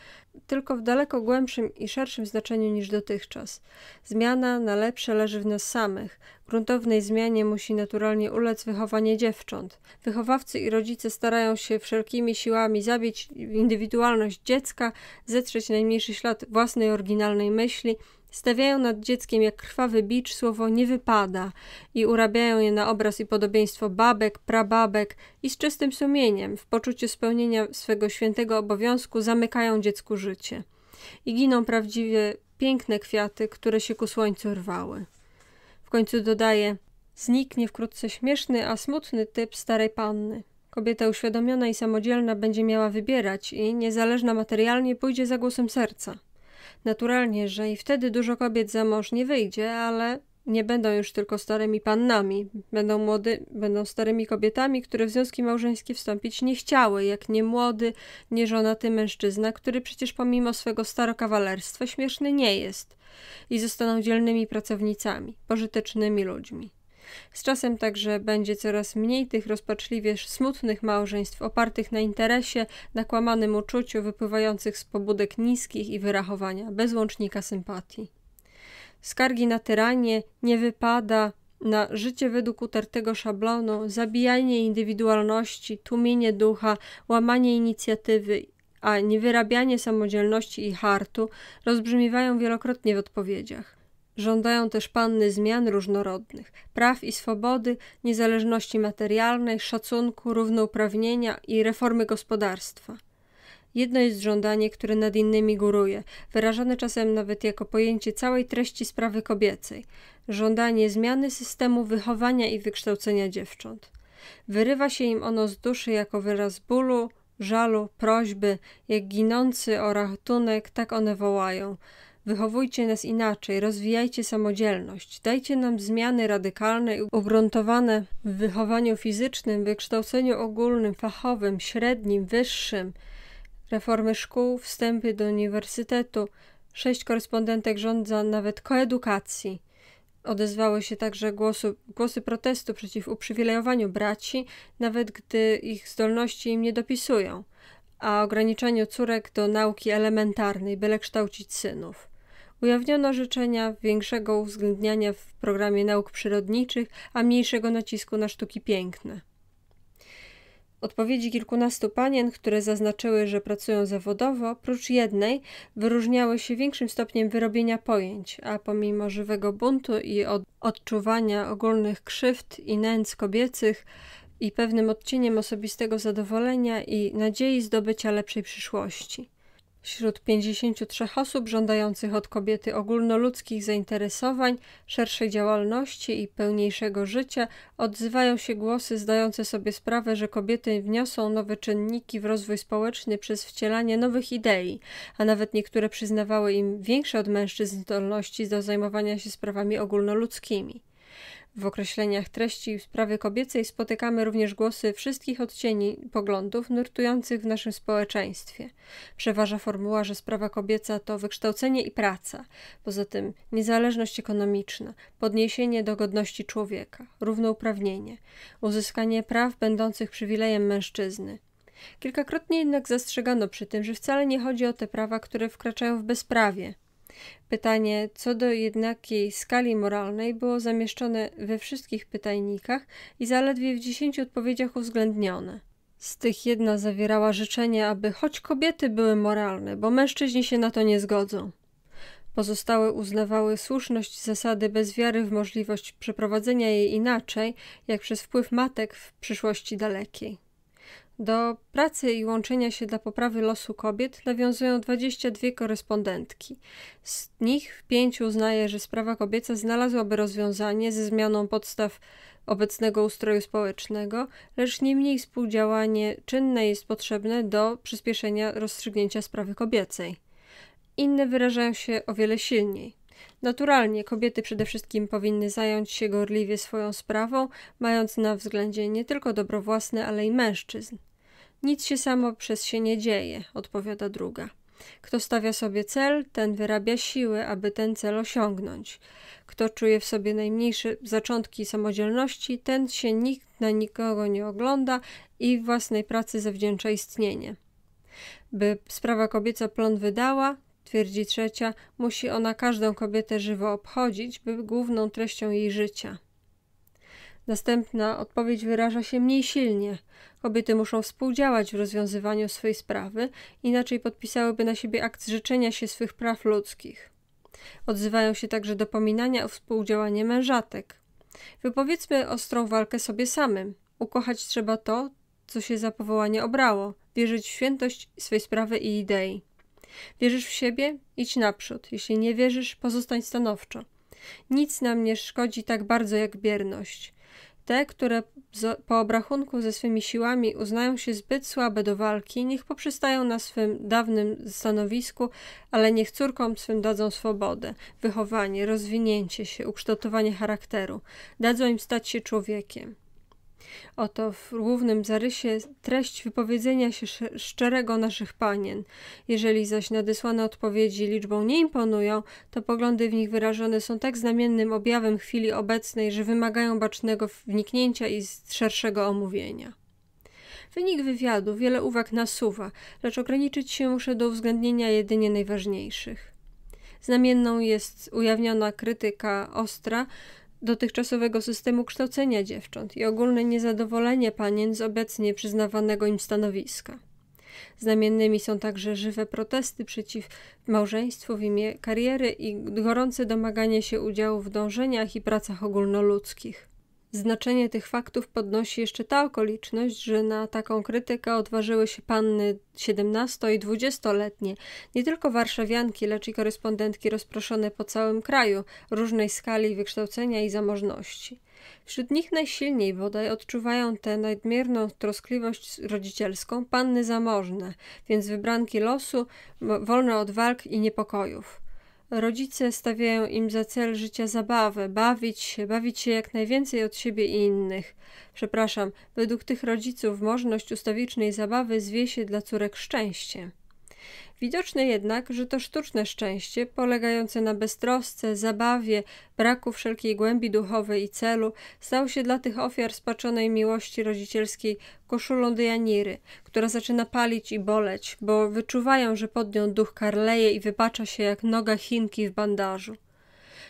tylko w daleko głębszym i szerszym znaczeniu niż dotychczas. Zmiana na lepsze leży w nas samych. Gruntownej zmianie musi naturalnie ulec wychowanie dziewcząt. Wychowawcy i rodzice starają się wszelkimi siłami zabić indywidualność dziecka, zetrzeć najmniejszy ślad własnej oryginalnej myśli, stawiają nad dzieckiem jak krwawy bicz słowo nie wypada i urabiają je na obraz i podobieństwo babek, prababek i z czystym sumieniem, w poczuciu spełnienia swego świętego obowiązku, zamykają dziecku życie. I giną prawdziwie piękne kwiaty, które się ku słońcu rwały. W końcu dodaje: Zniknie wkrótce śmieszny, a smutny typ starej panny. Kobieta uświadomiona i samodzielna będzie miała wybierać i, niezależna materialnie, pójdzie za głosem serca. Naturalnie, że i wtedy dużo kobiet za mąż nie wyjdzie, ale nie będą już tylko starymi pannami, będą, młody, będą starymi kobietami, które w związki małżeńskie wstąpić nie chciały, jak nie młody, nieżonaty mężczyzna, który przecież pomimo swego starokawalerstwa śmieszny nie jest i zostaną dzielnymi pracownicami, pożytecznymi ludźmi. Z czasem także będzie coraz mniej tych rozpaczliwie smutnych małżeństw opartych na interesie, na kłamanym uczuciu wypływających z pobudek niskich i wyrachowania, bez łącznika sympatii. Skargi na tyranie nie wypada na życie według utartego szablonu, zabijanie indywidualności, tłumienie ducha, łamanie inicjatywy a niewyrabianie samodzielności i hartu rozbrzmiewają wielokrotnie w odpowiedziach. Żądają też panny zmian różnorodnych, praw i swobody, niezależności materialnej, szacunku, równouprawnienia i reformy gospodarstwa. Jedno jest żądanie, które nad innymi góruje, wyrażane czasem nawet jako pojęcie całej treści sprawy kobiecej żądanie zmiany systemu wychowania i wykształcenia dziewcząt. Wyrywa się im ono z duszy jako wyraz bólu, żalu, prośby, jak ginący o ratunek, tak one wołają Wychowujcie nas inaczej, rozwijajcie samodzielność, dajcie nam zmiany radykalne i ugruntowane w wychowaniu fizycznym, wykształceniu ogólnym, fachowym, średnim, wyższym, reformy szkół, wstępy do uniwersytetu. Sześć korespondentek żąda nawet koedukacji. Odezwały się także głosu, głosy protestu przeciw uprzywilejowaniu braci, nawet gdy ich zdolności im nie dopisują, a ograniczeniu córek do nauki elementarnej, byle kształcić synów. Ujawniono życzenia większego uwzględniania w programie nauk przyrodniczych, a mniejszego nacisku na sztuki piękne. Odpowiedzi kilkunastu panien, które zaznaczyły, że pracują zawodowo, prócz jednej, wyróżniały się większym stopniem wyrobienia pojęć, a pomimo żywego buntu i od odczuwania ogólnych krzywd i nędz kobiecych i pewnym odcieniem osobistego zadowolenia i nadziei zdobycia lepszej przyszłości. Wśród 53 osób żądających od kobiety ogólnoludzkich zainteresowań, szerszej działalności i pełniejszego życia odzywają się głosy zdające sobie sprawę, że kobiety wniosą nowe czynniki w rozwój społeczny przez wcielanie nowych idei, a nawet niektóre przyznawały im większe od mężczyzn zdolności do zajmowania się sprawami ogólnoludzkimi. W określeniach treści sprawy kobiecej spotykamy również głosy wszystkich odcieni poglądów nurtujących w naszym społeczeństwie. Przeważa formuła, że sprawa kobieca to wykształcenie i praca, poza tym niezależność ekonomiczna, podniesienie do godności człowieka, równouprawnienie, uzyskanie praw będących przywilejem mężczyzny. Kilkakrotnie jednak zastrzegano przy tym, że wcale nie chodzi o te prawa, które wkraczają w bezprawie, Pytanie co do jednakiej skali moralnej było zamieszczone we wszystkich pytajnikach i zaledwie w dziesięciu odpowiedziach uwzględnione. Z tych jedna zawierała życzenie, aby choć kobiety były moralne, bo mężczyźni się na to nie zgodzą. Pozostałe uznawały słuszność zasady bez wiary w możliwość przeprowadzenia jej inaczej, jak przez wpływ matek w przyszłości dalekiej. Do pracy i łączenia się dla poprawy losu kobiet nawiązują 22 korespondentki. Z nich pięciu uznaje, że sprawa kobieca znalazłaby rozwiązanie ze zmianą podstaw obecnego ustroju społecznego, lecz niemniej współdziałanie czynne jest potrzebne do przyspieszenia rozstrzygnięcia sprawy kobiecej. Inne wyrażają się o wiele silniej. Naturalnie kobiety przede wszystkim powinny zająć się gorliwie swoją sprawą, mając na względzie nie tylko dobro własne, ale i mężczyzn. Nic się samo przez się nie dzieje, odpowiada druga. Kto stawia sobie cel, ten wyrabia siły, aby ten cel osiągnąć. Kto czuje w sobie najmniejsze zaczątki samodzielności, ten się nikt na nikogo nie ogląda i własnej pracy zawdzięcza istnienie. By sprawa kobieca plon wydała, twierdzi trzecia, musi ona każdą kobietę żywo obchodzić, by główną treścią jej życia. Następna odpowiedź wyraża się mniej silnie. Kobiety muszą współdziałać w rozwiązywaniu swojej sprawy, inaczej podpisałyby na siebie akt zrzeczenia się swych praw ludzkich. Odzywają się także dopominania o współdziałanie mężatek. Wypowiedzmy ostrą walkę sobie samym. Ukochać trzeba to, co się za powołanie obrało, wierzyć w świętość swej sprawy i idei. Wierzysz w siebie? Idź naprzód. Jeśli nie wierzysz, pozostań stanowczo. Nic nam nie szkodzi tak bardzo jak bierność. Te, które po obrachunku ze swymi siłami uznają się zbyt słabe do walki, niech poprzestają na swym dawnym stanowisku, ale niech córkom swym dadzą swobodę, wychowanie, rozwinięcie się, ukształtowanie charakteru, dadzą im stać się człowiekiem. Oto w głównym zarysie treść wypowiedzenia się szczerego naszych panien. Jeżeli zaś nadesłane odpowiedzi liczbą nie imponują, to poglądy w nich wyrażone są tak znamiennym objawem chwili obecnej, że wymagają bacznego wniknięcia i szerszego omówienia. Wynik wywiadu wiele uwag nasuwa, lecz ograniczyć się muszę do uwzględnienia jedynie najważniejszych. Znamienną jest ujawniona krytyka ostra, dotychczasowego systemu kształcenia dziewcząt i ogólne niezadowolenie panien z obecnie przyznawanego im stanowiska. Znamiennymi są także żywe protesty przeciw małżeństwu w imię kariery i gorące domaganie się udziału w dążeniach i pracach ogólnoludzkich. Znaczenie tych faktów podnosi jeszcze ta okoliczność, że na taką krytykę odważyły się panny 17- i 20-letnie, nie tylko warszawianki, lecz i korespondentki rozproszone po całym kraju, różnej skali wykształcenia i zamożności. Wśród nich najsilniej bodaj odczuwają tę nadmierną troskliwość rodzicielską panny zamożne, więc wybranki losu, wolne od walk i niepokojów. Rodzice stawiają im za cel życia zabawę, bawić się, bawić się jak najwięcej od siebie i innych. Przepraszam, według tych rodziców możność ustawicznej zabawy zwie się dla córek szczęściem. Widoczne jednak, że to sztuczne szczęście, polegające na beztrosce, zabawie, braku wszelkiej głębi duchowej i celu, stało się dla tych ofiar spaczonej miłości rodzicielskiej koszulą dyaniry, która zaczyna palić i boleć, bo wyczuwają, że pod nią duch karleje i wypacza się jak noga Chinki w bandażu.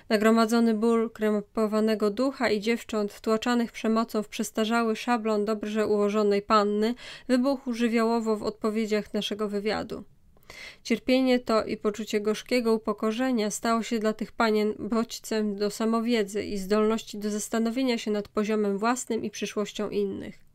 Nagromadzony ból krępowanego ducha i dziewcząt wtłaczanych przemocą w przestarzały szablon dobrze ułożonej panny wybuchł żywiołowo w odpowiedziach naszego wywiadu. Cierpienie to i poczucie gorzkiego upokorzenia stało się dla tych panien bodźcem do samowiedzy i zdolności do zastanowienia się nad poziomem własnym i przyszłością innych.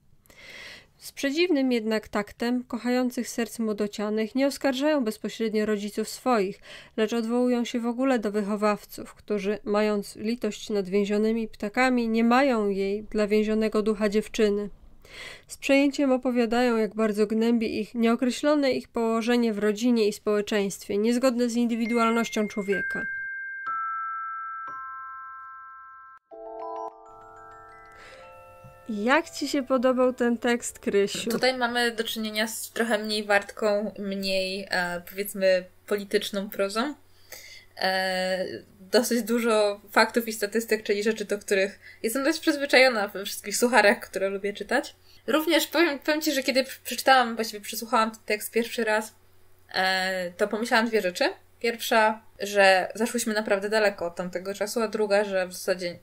Z przedziwnym jednak taktem kochających serc młodocianych nie oskarżają bezpośrednio rodziców swoich, lecz odwołują się w ogóle do wychowawców, którzy, mając litość nad więzionymi ptakami, nie mają jej dla więzionego ducha dziewczyny. Z przejęciem opowiadają, jak bardzo gnębi ich nieokreślone ich położenie w rodzinie i społeczeństwie, niezgodne z indywidualnością człowieka. Jak ci się podobał ten tekst, Krysiu? Tutaj mamy do czynienia z trochę mniej wartką, mniej e, powiedzmy polityczną prozą. E, dosyć dużo faktów i statystyk, czyli rzeczy, do których jestem dość przyzwyczajona we wszystkich sucharach, które lubię czytać. Również powiem, powiem Ci, że kiedy przeczytałam, właściwie przesłuchałam ten tekst pierwszy raz, e, to pomyślałam dwie rzeczy. Pierwsza, że zaszłyśmy naprawdę daleko od tamtego czasu, a druga, że w zasadzie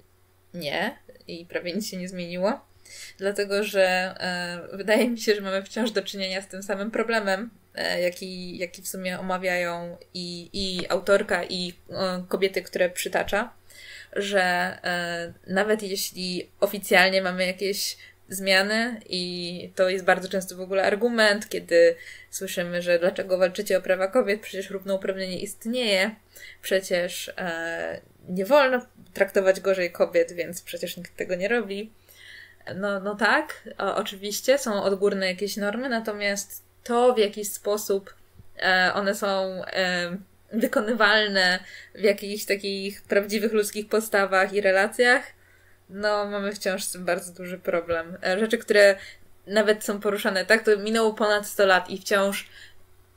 nie i prawie nic się nie zmieniło. Dlatego, że e, wydaje mi się, że mamy wciąż do czynienia z tym samym problemem, E, jaki, jaki w sumie omawiają i, i autorka, i e, kobiety, które przytacza, że e, nawet jeśli oficjalnie mamy jakieś zmiany i to jest bardzo często w ogóle argument, kiedy słyszymy, że dlaczego walczycie o prawa kobiet, przecież równouprawnienie istnieje, przecież nie wolno traktować gorzej kobiet, więc przecież nikt tego nie robi. No, no tak, o, oczywiście są odgórne jakieś normy, natomiast to, w jaki sposób e, one są e, wykonywalne w jakichś takich prawdziwych ludzkich postawach i relacjach, no mamy wciąż z tym bardzo duży problem. E, rzeczy, które nawet są poruszane tak, to minęło ponad 100 lat i wciąż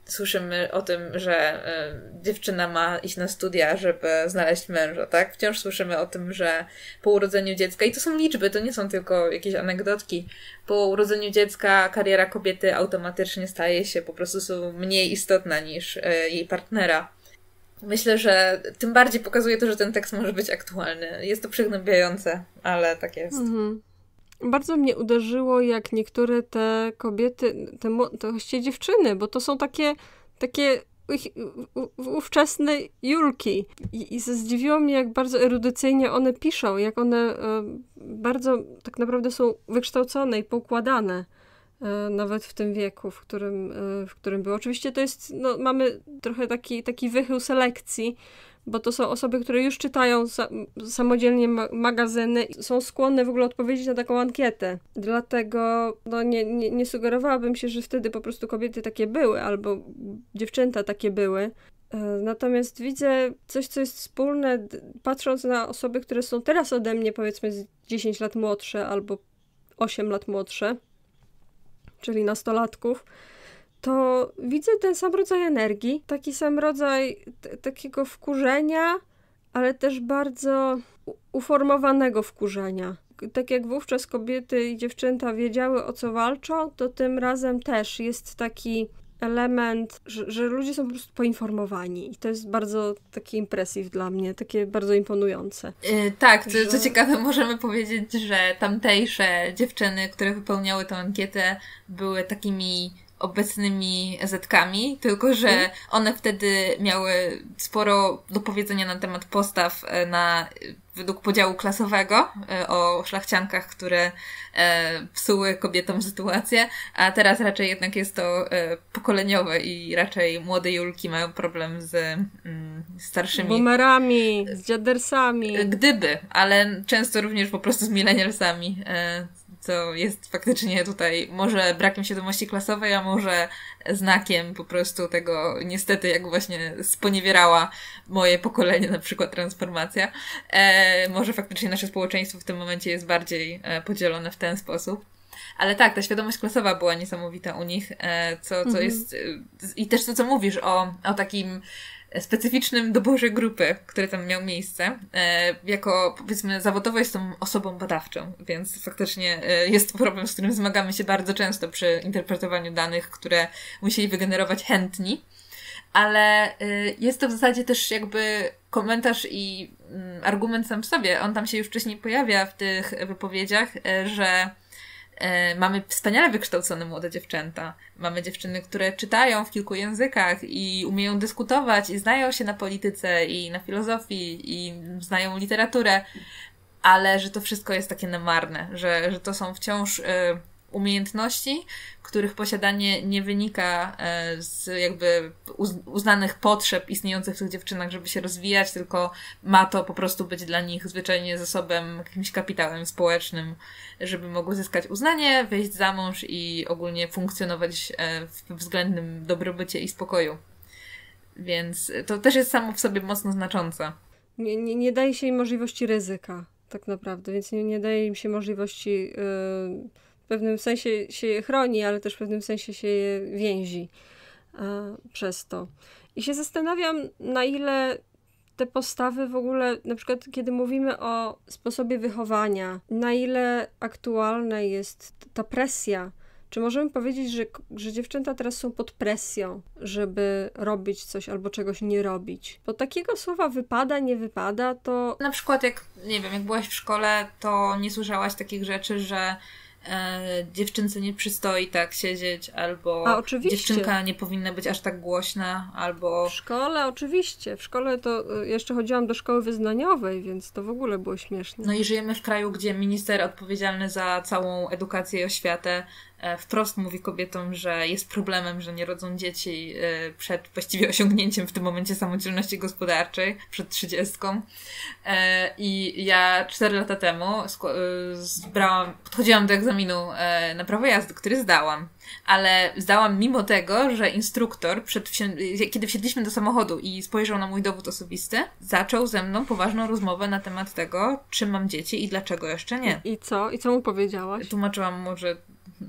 słyszymy o tym, że e, dziewczyna ma iść na studia, żeby znaleźć męża, tak? Wciąż słyszymy o tym, że po urodzeniu dziecka, i to są liczby, to nie są tylko jakieś anegdotki, po urodzeniu dziecka kariera kobiety automatycznie staje się po prostu mniej istotna niż e, jej partnera. Myślę, że tym bardziej pokazuje to, że ten tekst może być aktualny. Jest to przygnębiające, ale tak jest. Mhm. Bardzo mnie uderzyło, jak niektóre te kobiety, te, te właściwie dziewczyny, bo to są takie, takie ówczesne Julki. I, I zdziwiło mnie, jak bardzo erudycyjnie one piszą, jak one e, bardzo tak naprawdę są wykształcone i poukładane. E, nawet w tym wieku, w którym, e, w którym było. Oczywiście to jest, no, mamy trochę taki, taki wychył selekcji, bo to są osoby, które już czytają sa samodzielnie ma magazyny i są skłonne w ogóle odpowiedzieć na taką ankietę. Dlatego no, nie, nie, nie sugerowałabym się, że wtedy po prostu kobiety takie były albo dziewczęta takie były. E, natomiast widzę coś, co jest wspólne, patrząc na osoby, które są teraz ode mnie, powiedzmy 10 lat młodsze albo 8 lat młodsze, czyli nastolatków to widzę ten sam rodzaj energii, taki sam rodzaj takiego wkurzenia, ale też bardzo uformowanego wkurzenia. Tak jak wówczas kobiety i dziewczęta wiedziały o co walczą, to tym razem też jest taki element, że, że ludzie są po prostu poinformowani i to jest bardzo taki impresyw dla mnie, takie bardzo imponujące. E, tak, co, że... co ciekawe możemy powiedzieć, że tamtejsze dziewczyny, które wypełniały tę ankietę były takimi obecnymi zetkami, tylko że mhm. one wtedy miały sporo do powiedzenia na temat postaw e, na według podziału klasowego e, o szlachciankach, które e, psuły kobietom sytuację, a teraz raczej jednak jest to pokoleniowe i raczej młode Julki mają problem z mm, starszymi. Boomerami, z dziadersami. Gdyby, ale często również po prostu z milenialsami, co jest faktycznie tutaj może brakiem świadomości klasowej, a może znakiem po prostu tego, niestety, jak właśnie sponiewierała moje pokolenie, na przykład transformacja. E, może faktycznie nasze społeczeństwo w tym momencie jest bardziej e, podzielone w ten sposób. Ale tak, ta świadomość klasowa była niesamowita u nich, e, co, co mhm. jest. E, I też to, co mówisz o, o takim specyficznym doborze grupy, które tam miał miejsce. E, jako, powiedzmy, zawodowo jestem osobą badawczą, więc faktycznie e, jest to problem, z którym zmagamy się bardzo często przy interpretowaniu danych, które musieli wygenerować chętni. Ale e, jest to w zasadzie też jakby komentarz i mm, argument sam w sobie. On tam się już wcześniej pojawia w tych wypowiedziach, że E, mamy wspaniale wykształcone młode dziewczęta. Mamy dziewczyny, które czytają w kilku językach i umieją dyskutować i znają się na polityce i na filozofii i znają literaturę, ale że to wszystko jest takie namarne, że, że to są wciąż. E, umiejętności, których posiadanie nie wynika e, z jakby uznanych potrzeb istniejących w tych dziewczynach, żeby się rozwijać, tylko ma to po prostu być dla nich zwyczajnie zasobem, jakimś kapitałem społecznym, żeby mogły zyskać uznanie, wyjść za mąż i ogólnie funkcjonować e, w względnym dobrobycie i spokoju. Więc to też jest samo w sobie mocno znaczące. Nie, nie, nie daje się im możliwości ryzyka, tak naprawdę, więc nie, nie daje im się możliwości. Yy pewnym sensie się je chroni, ale też w pewnym sensie się je więzi e, przez to. I się zastanawiam, na ile te postawy w ogóle, na przykład kiedy mówimy o sposobie wychowania, na ile aktualna jest ta presja. Czy możemy powiedzieć, że, że dziewczęta teraz są pod presją, żeby robić coś albo czegoś nie robić? Bo takiego słowa wypada, nie wypada, to. Na przykład, jak nie wiem, jak byłaś w szkole, to nie słyszałaś takich rzeczy, że e, dziewczynce nie przystoi tak siedzieć, albo A, dziewczynka nie powinna być aż tak głośna, albo... W szkole oczywiście, w szkole to e, jeszcze chodziłam do szkoły wyznaniowej, więc to w ogóle było śmieszne. No i żyjemy w kraju, gdzie minister odpowiedzialny za całą edukację i oświatę E, wprost mówi kobietom, że jest problemem, że nie rodzą dzieci e, przed właściwie osiągnięciem w tym momencie samodzielności gospodarczej, przed trzydziestką. E, I ja cztery lata temu zbrałam, podchodziłam do egzaminu na prawo jazdy, który zdałam, ale zdałam mimo tego, że instruktor, przed kiedy wsiedliśmy do samochodu i spojrzał na mój dowód osobisty, zaczął ze mną poważną rozmowę na temat tego, czy mam dzieci i dlaczego jeszcze nie. I, i co? I co mu powiedziałaś? Tłumaczyłam mu, że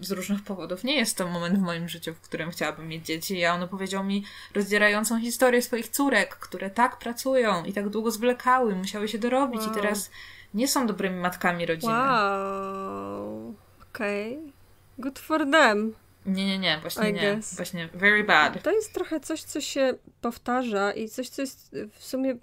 z różnych powodów nie jest to moment w moim życiu, w którym chciałabym mieć dzieci. A on opowiedział mi rozdzierającą historię swoich córek, które tak pracują i tak długo zwlekały, musiały się dorobić wow. i teraz nie są dobrymi matkami rodziny. Wow. Okej. Okay. Good for them. Nie, nie, nie, właśnie nie. Właśnie very bad. To jest trochę coś, co się powtarza i coś, co jest w sumie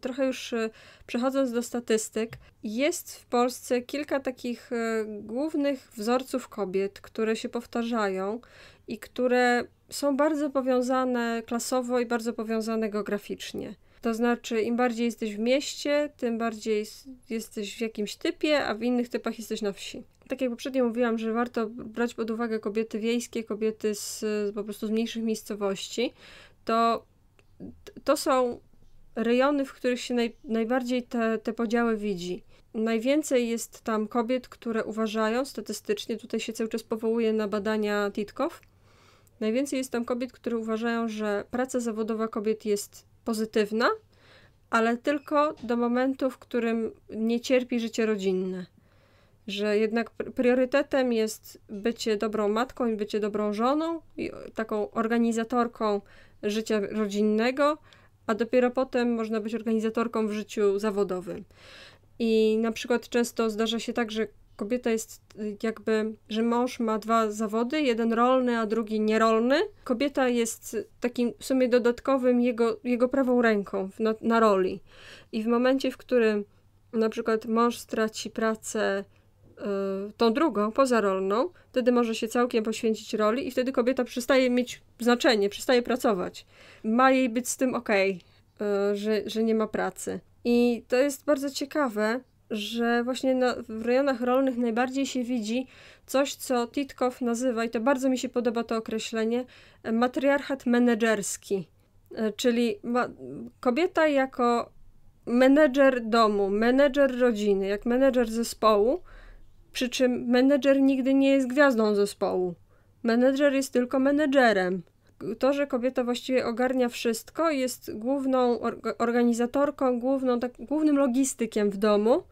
trochę już y, przechodząc do statystyk, jest w Polsce kilka takich y, głównych wzorców kobiet, które się powtarzają i które są bardzo powiązane klasowo i bardzo powiązane geograficznie. To znaczy, im bardziej jesteś w mieście, tym bardziej jesteś w jakimś typie, a w innych typach jesteś na wsi. Tak jak poprzednio mówiłam, że warto brać pod uwagę kobiety wiejskie, kobiety z, po prostu z mniejszych miejscowości, to to są rejony, w których się naj, najbardziej te, te podziały widzi. Najwięcej jest tam kobiet, które uważają statystycznie, tutaj się cały czas powołuje na badania Titkow, najwięcej jest tam kobiet, które uważają, że praca zawodowa kobiet jest pozytywna, ale tylko do momentu, w którym nie cierpi życie rodzinne. Że jednak priorytetem jest bycie dobrą matką i bycie dobrą żoną, i taką organizatorką życia rodzinnego, a dopiero potem można być organizatorką w życiu zawodowym. I na przykład często zdarza się tak, że kobieta jest y, jakby, że mąż ma dwa zawody, jeden rolny, a drugi nierolny. Kobieta jest takim w sumie dodatkowym jego, jego prawą ręką na, na roli. I w momencie, w którym na przykład mąż straci pracę, Y, tą drugą, pozarolną, wtedy może się całkiem poświęcić roli i wtedy kobieta przestaje mieć znaczenie, przestaje pracować. Ma jej być z tym okej, okay, że, że nie ma pracy. I to jest bardzo ciekawe, że właśnie na, w rejonach rolnych najbardziej się widzi coś, co Titkow nazywa, i to bardzo mi się podoba to określenie, matriarchat menedżerski. Y, czyli ma, kobieta jako menedżer domu, menedżer rodziny, jak menedżer zespołu, przy czym menedżer nigdy nie jest gwiazdą zespołu. Menedżer jest tylko menedżerem. To, że kobieta właściwie ogarnia wszystko, jest główną organizatorką, główną, tak, głównym logistykiem w domu,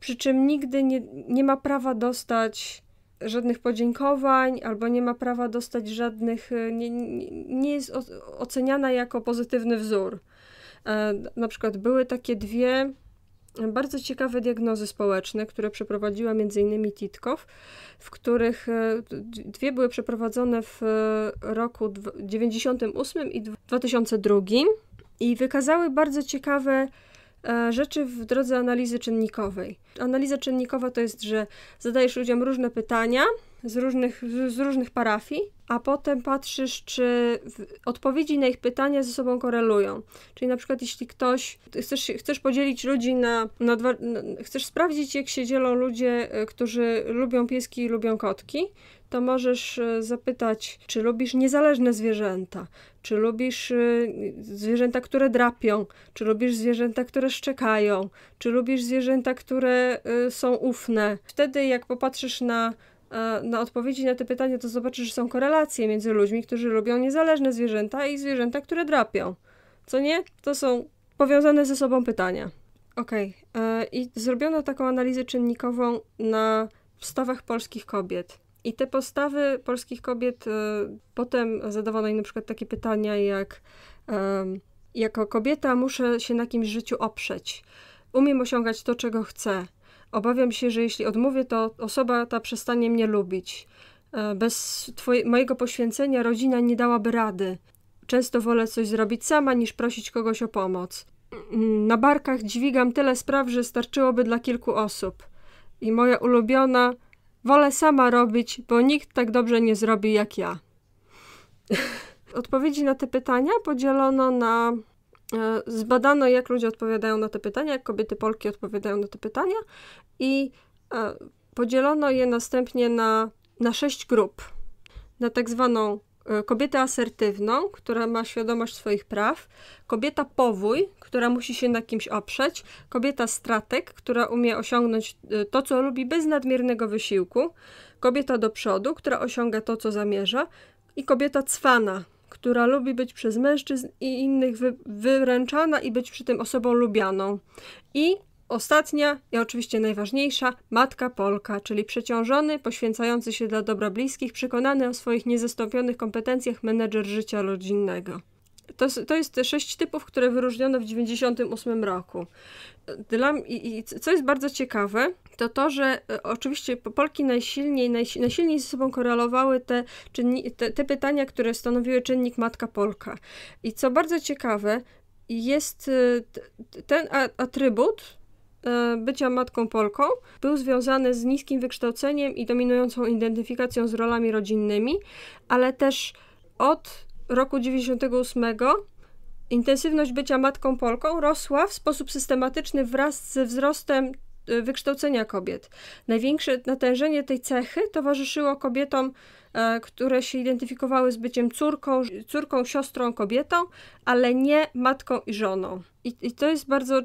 przy czym nigdy nie, nie ma prawa dostać żadnych podziękowań, albo nie ma prawa dostać żadnych, y, nie, nie jest oceniana jako pozytywny wzór. E, na przykład były takie dwie bardzo ciekawe diagnozy społeczne, które przeprowadziła m.in. Titkow, w których e, dwie były przeprowadzone w e, roku 98 i 2002 i wykazały bardzo ciekawe e, rzeczy w drodze analizy czynnikowej. Analiza czynnikowa to jest, że zadajesz ludziom różne pytania, z różnych, z różnych parafii, a potem patrzysz, czy odpowiedzi na ich pytania ze sobą korelują. Czyli na przykład, jeśli ktoś, chcesz, chcesz podzielić ludzi na, na, dwa, na, chcesz sprawdzić, jak się dzielą ludzie, e, którzy lubią pieski i lubią kotki, to możesz e, zapytać, czy lubisz niezależne zwierzęta, czy lubisz e, zwierzęta, które drapią, czy lubisz zwierzęta, które szczekają, czy lubisz zwierzęta, które są ufne. Wtedy, jak popatrzysz na E, na odpowiedzi na te pytania, to zobaczysz, że są korelacje między ludźmi, którzy lubią niezależne zwierzęta i zwierzęta, które drapią. Co nie? To są powiązane ze sobą pytania. Okej, okay. E, i zrobiono taką analizę czynnikową na postawach polskich kobiet. I te postawy polskich kobiet, e, potem zadawano im na przykład takie pytania jak jako kobieta muszę się na kimś życiu oprzeć, umiem osiągać to, czego chcę, Obawiam się, że jeśli odmówię, to osoba ta przestanie mnie lubić. E, bez twoje, mojego poświęcenia rodzina nie dałaby rady. Często wolę coś zrobić sama, niż prosić kogoś o pomoc. Na barkach dźwigam tyle spraw, że starczyłoby dla kilku osób. I moja ulubiona, wolę sama robić, bo nikt tak dobrze nie zrobi jak ja. Odpowiedzi na te pytania podzielono na E, zbadano, jak ludzie odpowiadają na te pytania, jak kobiety Polki odpowiadają na te pytania i e, podzielono je następnie na, na sześć grup. Na tak zwaną e, kobietę asertywną, która ma świadomość swoich praw, kobieta powój, która musi się na kimś oprzeć, kobieta stratek, która umie osiągnąć to, co lubi bez nadmiernego wysiłku, kobieta do przodu, która osiąga to, co zamierza i kobieta cwana, która lubi być przez mężczyzn i innych wy wyręczana i być przy tym osobą lubianą. I ostatnia i oczywiście najważniejsza, matka Polka, czyli przeciążony, poświęcający się dla dobra bliskich, przekonany o swoich niezastąpionych kompetencjach menedżer życia rodzinnego. To, to jest sześć typów, które wyróżniono w 98 roku. Dla, i, i, co jest bardzo ciekawe, to to, że e, oczywiście Polki najsilniej, najsilniej ze sobą korelowały te, czynni, te, te pytania, które stanowiły czynnik matka Polka. I co bardzo ciekawe, jest e, ten atrybut, e, bycia matką Polką był związany z niskim wykształceniem i dominującą identyfikacją z rolami rodzinnymi, ale też od roku 98 intensywność bycia matką Polką rosła w sposób systematyczny wraz ze wzrostem e, wykształcenia kobiet. Największe natężenie tej cechy towarzyszyło kobietom E, które się identyfikowały z byciem córką, córką, siostrą, kobietą, ale nie matką i żoną. I, i to jest bardzo,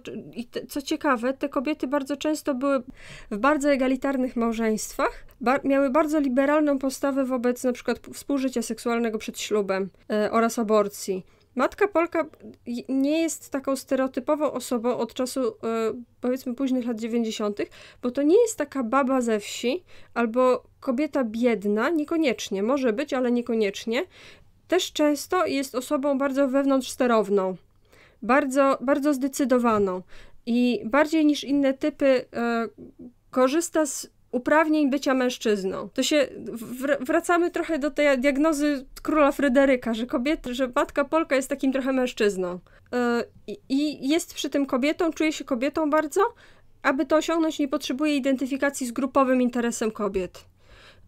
te, co ciekawe, te kobiety bardzo często były w bardzo egalitarnych małżeństwach, ba, miały bardzo liberalną postawę wobec na przykład współżycia seksualnego przed ślubem e, oraz aborcji. Matka Polka nie jest taką stereotypową osobą od czasu e, powiedzmy późnych lat 90., bo to nie jest taka baba ze wsi albo kobieta biedna, niekoniecznie, może być, ale niekoniecznie. Też często jest osobą bardzo wewnątrzsterowną, bardzo, bardzo zdecydowaną i bardziej niż inne typy e, korzysta z uprawnień bycia mężczyzną. To się wr wracamy trochę do tej diagnozy króla Fryderyka, że kobieta, że matka Polka jest takim trochę mężczyzną. E, I jest przy tym kobietą, czuje się kobietą bardzo. Aby to osiągnąć, nie potrzebuje identyfikacji z grupowym interesem kobiet.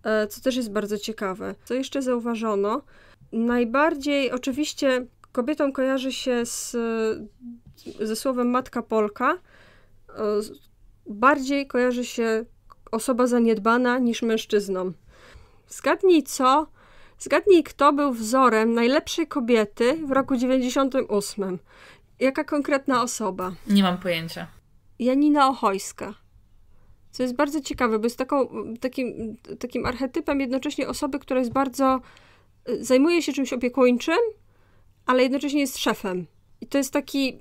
E, co też jest bardzo ciekawe. Co jeszcze zauważono? Najbardziej oczywiście kobietom kojarzy się z, ze słowem matka Polka. E, bardziej kojarzy się osoba zaniedbana niż mężczyzną. Zgadnij co? Zgadnij, kto był wzorem najlepszej kobiety w roku 98. Jaka konkretna osoba? Nie mam pojęcia. Janina Ochojska. Co jest bardzo ciekawe, bo jest taką, takim, takim archetypem jednocześnie osoby, która jest bardzo. Y, zajmuje się czymś opiekuńczym, ale jednocześnie jest szefem. I to jest taki.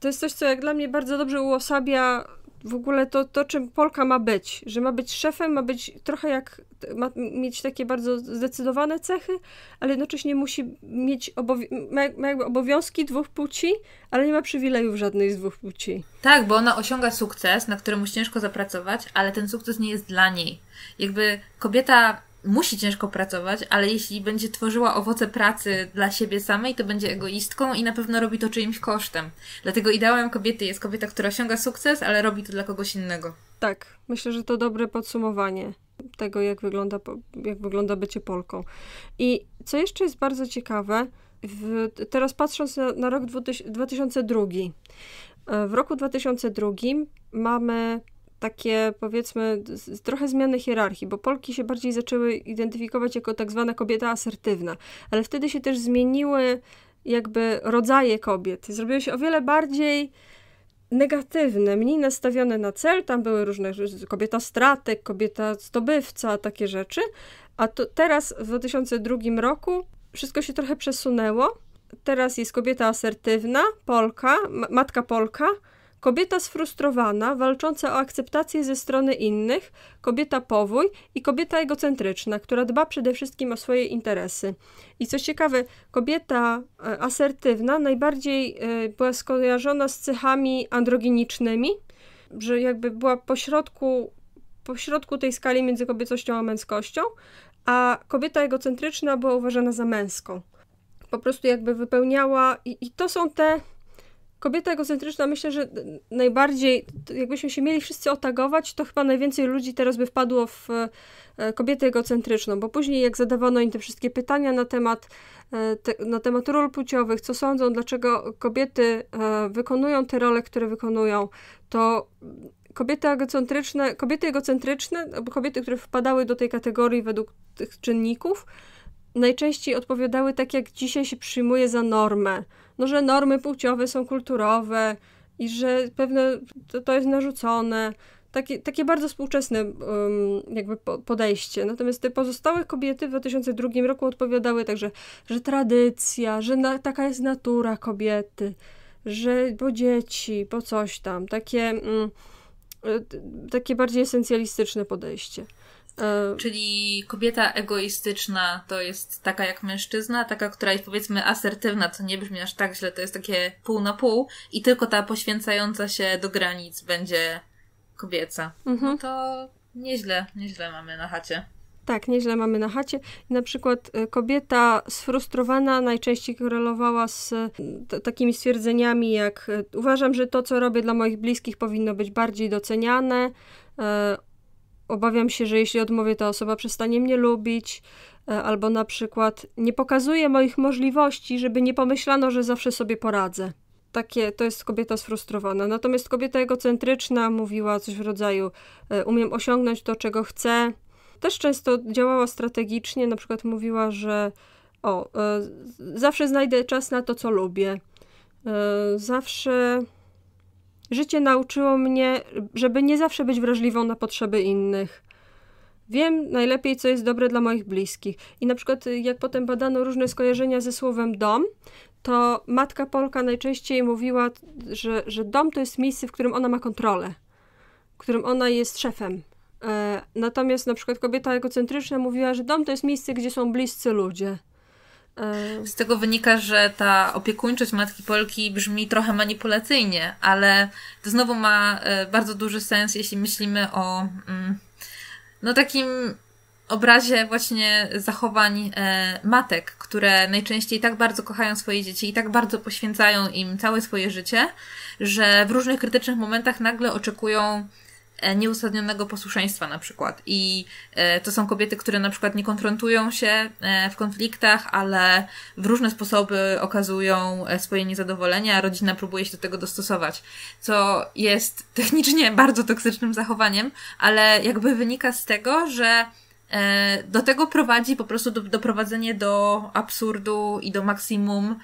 To jest coś, co jak dla mnie bardzo dobrze uosabia w ogóle to, to, czym Polka ma być, że ma być szefem, ma być trochę jak, ma mieć takie bardzo zdecydowane cechy, ale jednocześnie musi mieć obowi- ma, ma jakby obowiązki dwóch płci, ale nie ma przywilejów żadnej z dwóch płci. Tak, bo ona osiąga sukces, na którym musi ciężko zapracować, ale ten sukces nie jest dla niej. Jakby kobieta musi ciężko pracować, ale jeśli będzie tworzyła owoce pracy dla siebie samej, to będzie egoistką i na pewno robi to czyimś kosztem. Dlatego ideałem kobiety jest kobieta, która osiąga sukces, ale robi to dla kogoś innego. Tak, myślę, że to dobre podsumowanie tego, jak wygląda, jak wygląda bycie Polką. I co jeszcze jest bardzo ciekawe, w, teraz patrząc na, na rok 2002, e, w roku 2002 mamy takie powiedzmy trochę zmiany hierarchii, bo Polki się bardziej zaczęły identyfikować jako tak zwana kobieta asertywna, ale wtedy się też zmieniły jakby rodzaje kobiet. Zrobiły się o wiele bardziej negatywne, mniej nastawione na cel. Tam były różne kobieta stratek, kobieta zdobywca, takie rzeczy. A to teraz w 2002 roku wszystko się trochę przesunęło. Teraz jest kobieta asertywna, Polka, matka Polka, kobieta sfrustrowana, walcząca o akceptację ze strony innych, kobieta powój i kobieta egocentryczna, która dba przede wszystkim o swoje interesy. I co ciekawe, kobieta e, asertywna najbardziej e, była skojarzona z cechami androginicznymi, że jakby była pośrodku, pośrodku tej skali między kobiecością a męskością, a kobieta egocentryczna była uważana za męską. Po prostu jakby wypełniała, i, i to są te kobieta egocentryczna, myślę, że najbardziej, jakbyśmy się mieli wszyscy otagować, to chyba najwięcej ludzi teraz by wpadło w e, kobietę egocentryczną, bo później jak zadawano im te wszystkie pytania na temat, e, te, na temat ról płciowych, co sądzą, dlaczego kobiety e, wykonują te role, które wykonują, to kobiety egocentryczne, kobiety egocentryczne, albo kobiety, które wpadały do tej kategorii według tych czynników, najczęściej odpowiadały tak, jak dzisiaj się przyjmuje za normę, no, że normy płciowe są kulturowe i że pewne to, to jest narzucone. Takie, takie bardzo współczesne um, jakby podejście. Natomiast te pozostałe kobiety w 2002 roku odpowiadały także, że tradycja, że na, taka jest natura kobiety, że bo dzieci, bo coś tam. Takie, mm, y, takie bardziej esencjalistyczne podejście. Czyli kobieta egoistyczna to jest taka jak mężczyzna, taka, która jest powiedzmy asertywna, co nie brzmi aż tak źle, to jest takie pół na pół i tylko ta poświęcająca się do granic będzie kobieca. Mhm. No to nieźle, nieźle mamy na chacie. Tak, nieźle mamy na chacie. Na przykład e, kobieta sfrustrowana najczęściej korelowała z e, t- takimi stwierdzeniami jak e, uważam, że to, co robię dla moich bliskich powinno być bardziej doceniane, obawiam się, że jeśli odmówię, ta osoba przestanie mnie lubić, e, albo na przykład nie pokazuje moich możliwości, żeby nie pomyślano, że zawsze sobie poradzę. Takie to jest kobieta sfrustrowana. Natomiast kobieta egocentryczna mówiła coś w rodzaju: e, Umiem osiągnąć to, czego chcę. Też często działała strategicznie, na przykład mówiła, że o, e, zawsze znajdę czas na to, co lubię. zawsze Życie nauczyło mnie, żeby nie zawsze być wrażliwą na potrzeby innych. Wiem najlepiej, co jest dobre dla moich bliskich. I na przykład, y, jak potem badano różne skojarzenia ze słowem dom, to matka Polka najczęściej mówiła, że, że dom to jest miejsce, w którym ona ma kontrolę, w którym ona jest szefem. E, natomiast na przykład kobieta egocentryczna mówiła, że dom to jest miejsce, gdzie są bliscy ludzie. Z tego wynika, że ta opiekuńczość matki Polki brzmi trochę manipulacyjnie, ale to znowu ma e, bardzo duży sens, jeśli myślimy o mm, no takim obrazie właśnie zachowań e, matek, które najczęściej tak bardzo kochają swoje dzieci i tak bardzo poświęcają im całe swoje życie, że w różnych krytycznych momentach nagle oczekują E, nieuzasadnionego posłuszeństwa na przykład. I e, to są kobiety, które na przykład nie konfrontują się e, w konfliktach, ale w różne sposoby okazują swoje niezadowolenie, a rodzina próbuje się do tego dostosować, co jest technicznie bardzo toksycznym zachowaniem, ale jakby wynika z tego, że do tego prowadzi po prostu do, doprowadzenie do absurdu i do maksimum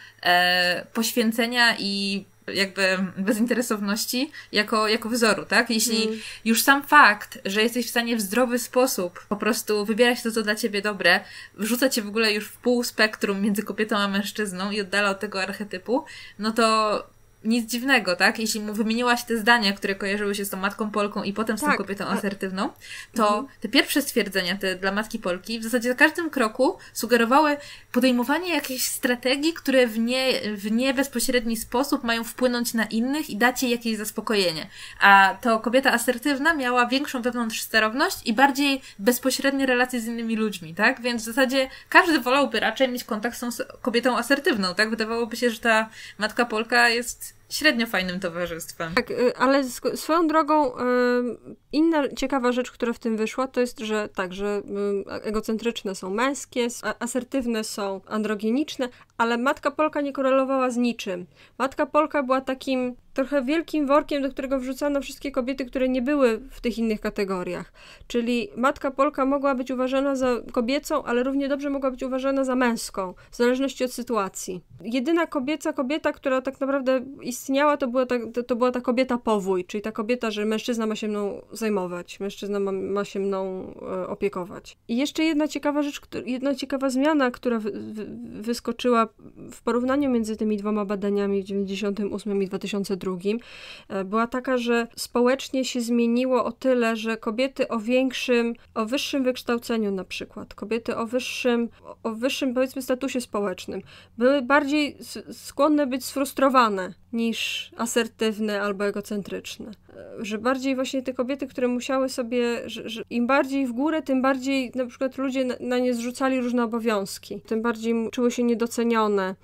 poświęcenia i jakby bezinteresowności jako, jako wzoru, tak? Jeśli mm. już sam fakt, że jesteś w stanie w zdrowy sposób po prostu wybierać to, co dla ciebie dobre, wrzuca cię w ogóle już w pół spektrum między kobietą a mężczyzną i oddala od tego archetypu, no to nic dziwnego, tak? Jeśli mu wymieniłaś te zdania, które kojarzyły się z tą matką Polką i potem z tak. tą kobietą asertywną, to mhm. te pierwsze stwierdzenia te dla matki Polki w zasadzie na każdym kroku sugerowały podejmowanie jakichś strategii, które w nie, w nie bezpośredni sposób mają wpłynąć na innych i dać jej jakieś zaspokojenie. A to kobieta asertywna miała większą wewnątrz sterowność i bardziej bezpośrednie relacje z innymi ludźmi, tak? Więc w zasadzie każdy wolałby raczej mieć kontakt z tą kobietą asertywną, tak? Wydawałoby się, że ta matka Polka jest średnio fajnym towarzystwem. Tak, y, ale swoją drogą y, inna ciekawa rzecz, która w tym wyszła, to jest, że tak, że y, e-, egocentryczne są męskie, asertywne są androginiczne, ale matka Polka nie korelowała z niczym. Matka Polka była takim trochę wielkim workiem, do którego wrzucano wszystkie kobiety, które nie były w tych innych kategoriach. Czyli matka Polka mogła być uważana za kobiecą, ale równie dobrze mogła być uważana za męską, w zależności od sytuacji. Jedyna kobieca kobieta, która tak naprawdę istniała, to była ta, to, to była ta kobieta powój, czyli ta kobieta, że mężczyzna ma się mną zajmować, mężczyzna ma, ma się mną e, opiekować. I jeszcze jedna ciekawa rzecz, jedna ciekawa zmiana, która wyskoczyła w porównaniu między tymi dwoma badaniami w 98 i 2002 E, była taka, że społecznie się zmieniło o tyle, że kobiety o większym, o wyższym wykształceniu na przykład, kobiety o wyższym, o wyższym powiedzmy statusie społecznym, były bardziej skłonne być sfrustrowane niż asertywne albo egocentryczne. E, że bardziej właśnie te kobiety, które musiały sobie, że, że im bardziej w górę, tym bardziej na przykład ludzie na, na nie zrzucali różne obowiązki, tym bardziej czuły się niedocenione.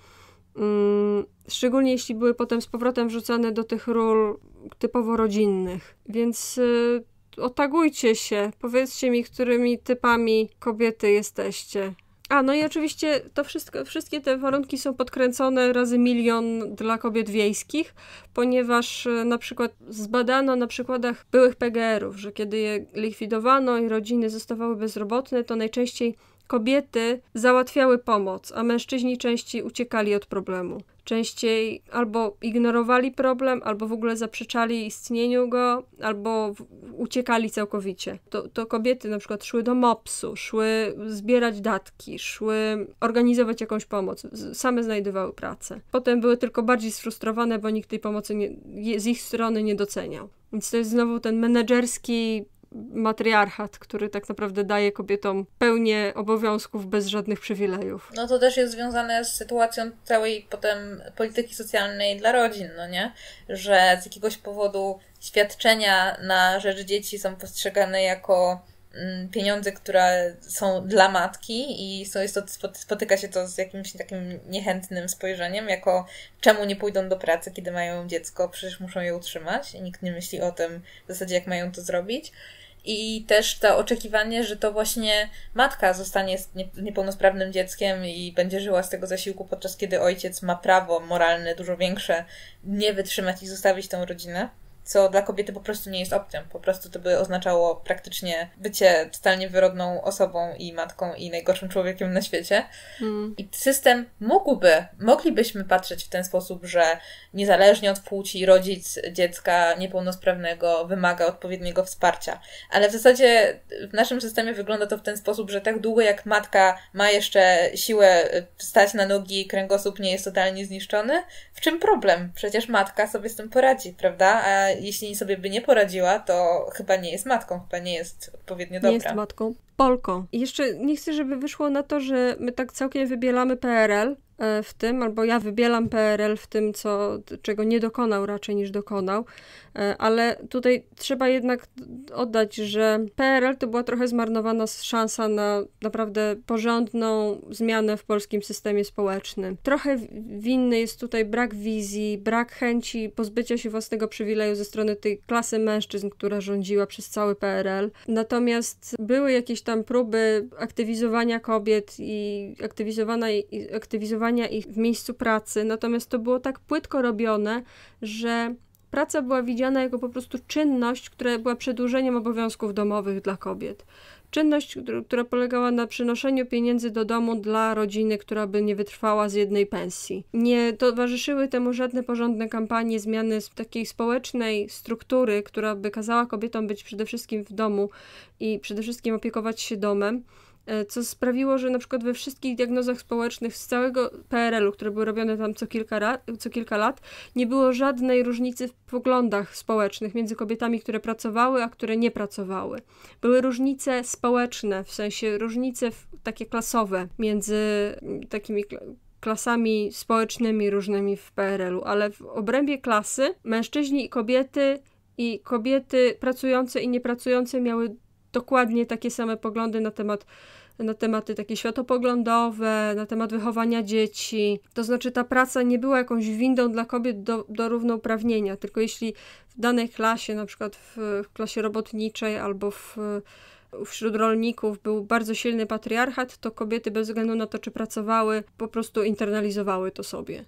Mm, szczególnie jeśli były potem z powrotem wrzucane do tych ról typowo rodzinnych. Więc y, otagujcie się, powiedzcie mi, którymi typami kobiety jesteście. A, no i oczywiście to wszystko, wszystkie te warunki są podkręcone razy milion dla kobiet wiejskich, ponieważ y, na przykład zbadano na przykładach byłych PGR-ów, że kiedy je likwidowano i rodziny zostawały bezrobotne, to najczęściej kobiety załatwiały pomoc, a mężczyźni częściej uciekali od problemu. Częściej albo ignorowali problem, albo w ogóle zaprzeczali istnieniu go, albo uciekali całkowicie. To, to kobiety na przykład szły do mopsu, szły zbierać datki, szły organizować jakąś pomoc, same znajdowały pracę. Potem były tylko bardziej sfrustrowane, bo nikt tej pomocy nie, z ich strony nie doceniał. Więc to jest znowu ten menedżerski matriarchat, który tak naprawdę daje kobietom pełnię obowiązków bez żadnych przywilejów. No to też jest związane z sytuacją całej potem polityki socjalnej dla rodzin, no nie? Że z jakiegoś powodu świadczenia na rzecz dzieci są postrzegane jako mm, pieniądze, które są dla matki i jest to, spotyka się to z jakimś takim niechętnym spojrzeniem, jako czemu nie pójdą do pracy, kiedy mają dziecko, przecież muszą je utrzymać i nikt nie myśli o tym w zasadzie, jak mają to zrobić i też to oczekiwanie, że to właśnie matka zostanie niepełnosprawnym dzieckiem i będzie żyła z tego zasiłku, podczas kiedy ojciec ma prawo moralne dużo większe nie wytrzymać i zostawić tą rodzinę co dla kobiety po prostu nie jest opcją. Po prostu to by oznaczało praktycznie bycie totalnie wyrodną osobą i matką i najgorszym człowiekiem na świecie. Mm. I system mógłby, moglibyśmy patrzeć w ten sposób, że niezależnie od płci rodzic dziecka niepełnosprawnego wymaga odpowiedniego wsparcia. Ale w zasadzie w naszym systemie wygląda to w ten sposób, że tak długo jak matka ma jeszcze siłę y, stać na nogi, kręgosłup nie jest totalnie zniszczony, w czym problem? Przecież matka sobie z tym poradzi, prawda? A jeśli sobie by nie poradziła, to chyba nie jest matką, chyba nie jest odpowiednio dobra. Nie jest matką. Polką. I jeszcze nie chcę, żeby wyszło na to, że my tak całkiem wybielamy PRL, E, w tym, albo ja wybielam PRL w tym, co, czego nie dokonał raczej niż dokonał, e, ale tutaj trzeba jednak oddać, że PRL to była trochę zmarnowana szansa na naprawdę porządną zmianę w polskim systemie społecznym. Trochę winny jest tutaj brak wizji, brak chęci pozbycia się własnego przywileju ze strony tej klasy mężczyzn, która rządziła przez cały PRL. Natomiast były jakieś tam próby aktywizowania kobiet i aktywizowana, i aktywizowania ich w miejscu pracy. Natomiast to było tak płytko robione, że praca była widziana jako po prostu czynność, która była przedłużeniem obowiązków domowych dla kobiet. Czynność, która polegała na przynoszeniu pieniędzy do domu dla rodziny, która by nie wytrwała z jednej pensji. Nie towarzyszyły temu żadne porządne kampanie zmiany takiej społecznej struktury, która by kazała kobietom być przede wszystkim w domu i przede wszystkim opiekować się domem. E, co sprawiło, że na przykład we wszystkich diagnozach społecznych z całego PRL-u, które były robione tam co kilka, lat, co kilka lat, nie było żadnej różnicy w poglądach społecznych między kobietami, które pracowały, a które nie pracowały. Były różnice społeczne, w sensie różnice takie klasowe między mm, takimi klasami społecznymi różnymi w PRL-u, ale w obrębie klasy mężczyźni i kobiety i kobiety pracujące i niepracujące miały dokładnie takie same poglądy na temat na tematy takie światopoglądowe, na temat wychowania dzieci. To znaczy ta praca nie była jakąś windą dla kobiet do, do równouprawnienia, tylko jeśli w danej klasie, na przykład w, w klasie robotniczej albo w wśród rolników był bardzo silny patriarchat, to kobiety bez względu na to, czy pracowały, po prostu internalizowały to sobie.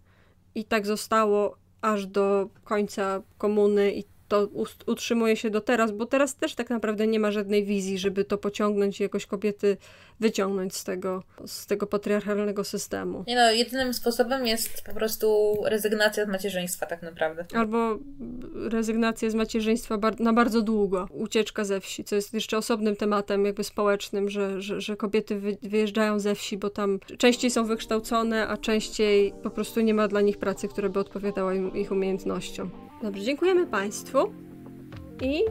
I tak zostało aż do końca komuny i to utrzymuje się do teraz, bo teraz też tak naprawdę nie ma żadnej wizji, żeby to pociągnąć i jakoś kobiety wyciągnąć z tego, z tego patriarchalnego systemu. Nie no, jedynym sposobem jest po prostu rezygnacja z macierzyństwa tak naprawdę. Albo rezygnacja z macierzyństwa bar na bardzo długo. Ucieczka ze wsi, co jest jeszcze osobnym tematem jakby społecznym, że, że, że kobiety wy wyjeżdżają ze wsi, bo tam częściej są wykształcone, a częściej po prostu nie ma dla nich pracy, która by odpowiadała im, ich umiejętnościom. Dobrze, dziękujemy Państwu i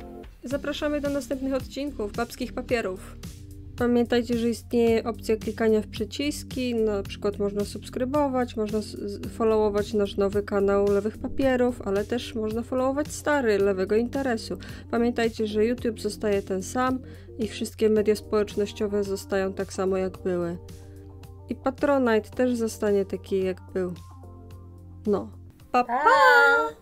zapraszamy do następnych odcinków Babskich Papierów. Pamiętajcie, że istnieje opcja klikania w przyciski, na przykład można subskrybować, można followować nasz nowy kanał Lewych Papierów, ale też można followować stary Lewego Interesu. Pamiętajcie, że YouTube zostaje ten sam i wszystkie media społecznościowe zostają tak samo jak były. I Patronite też zostanie taki jak był. No. Pa pa!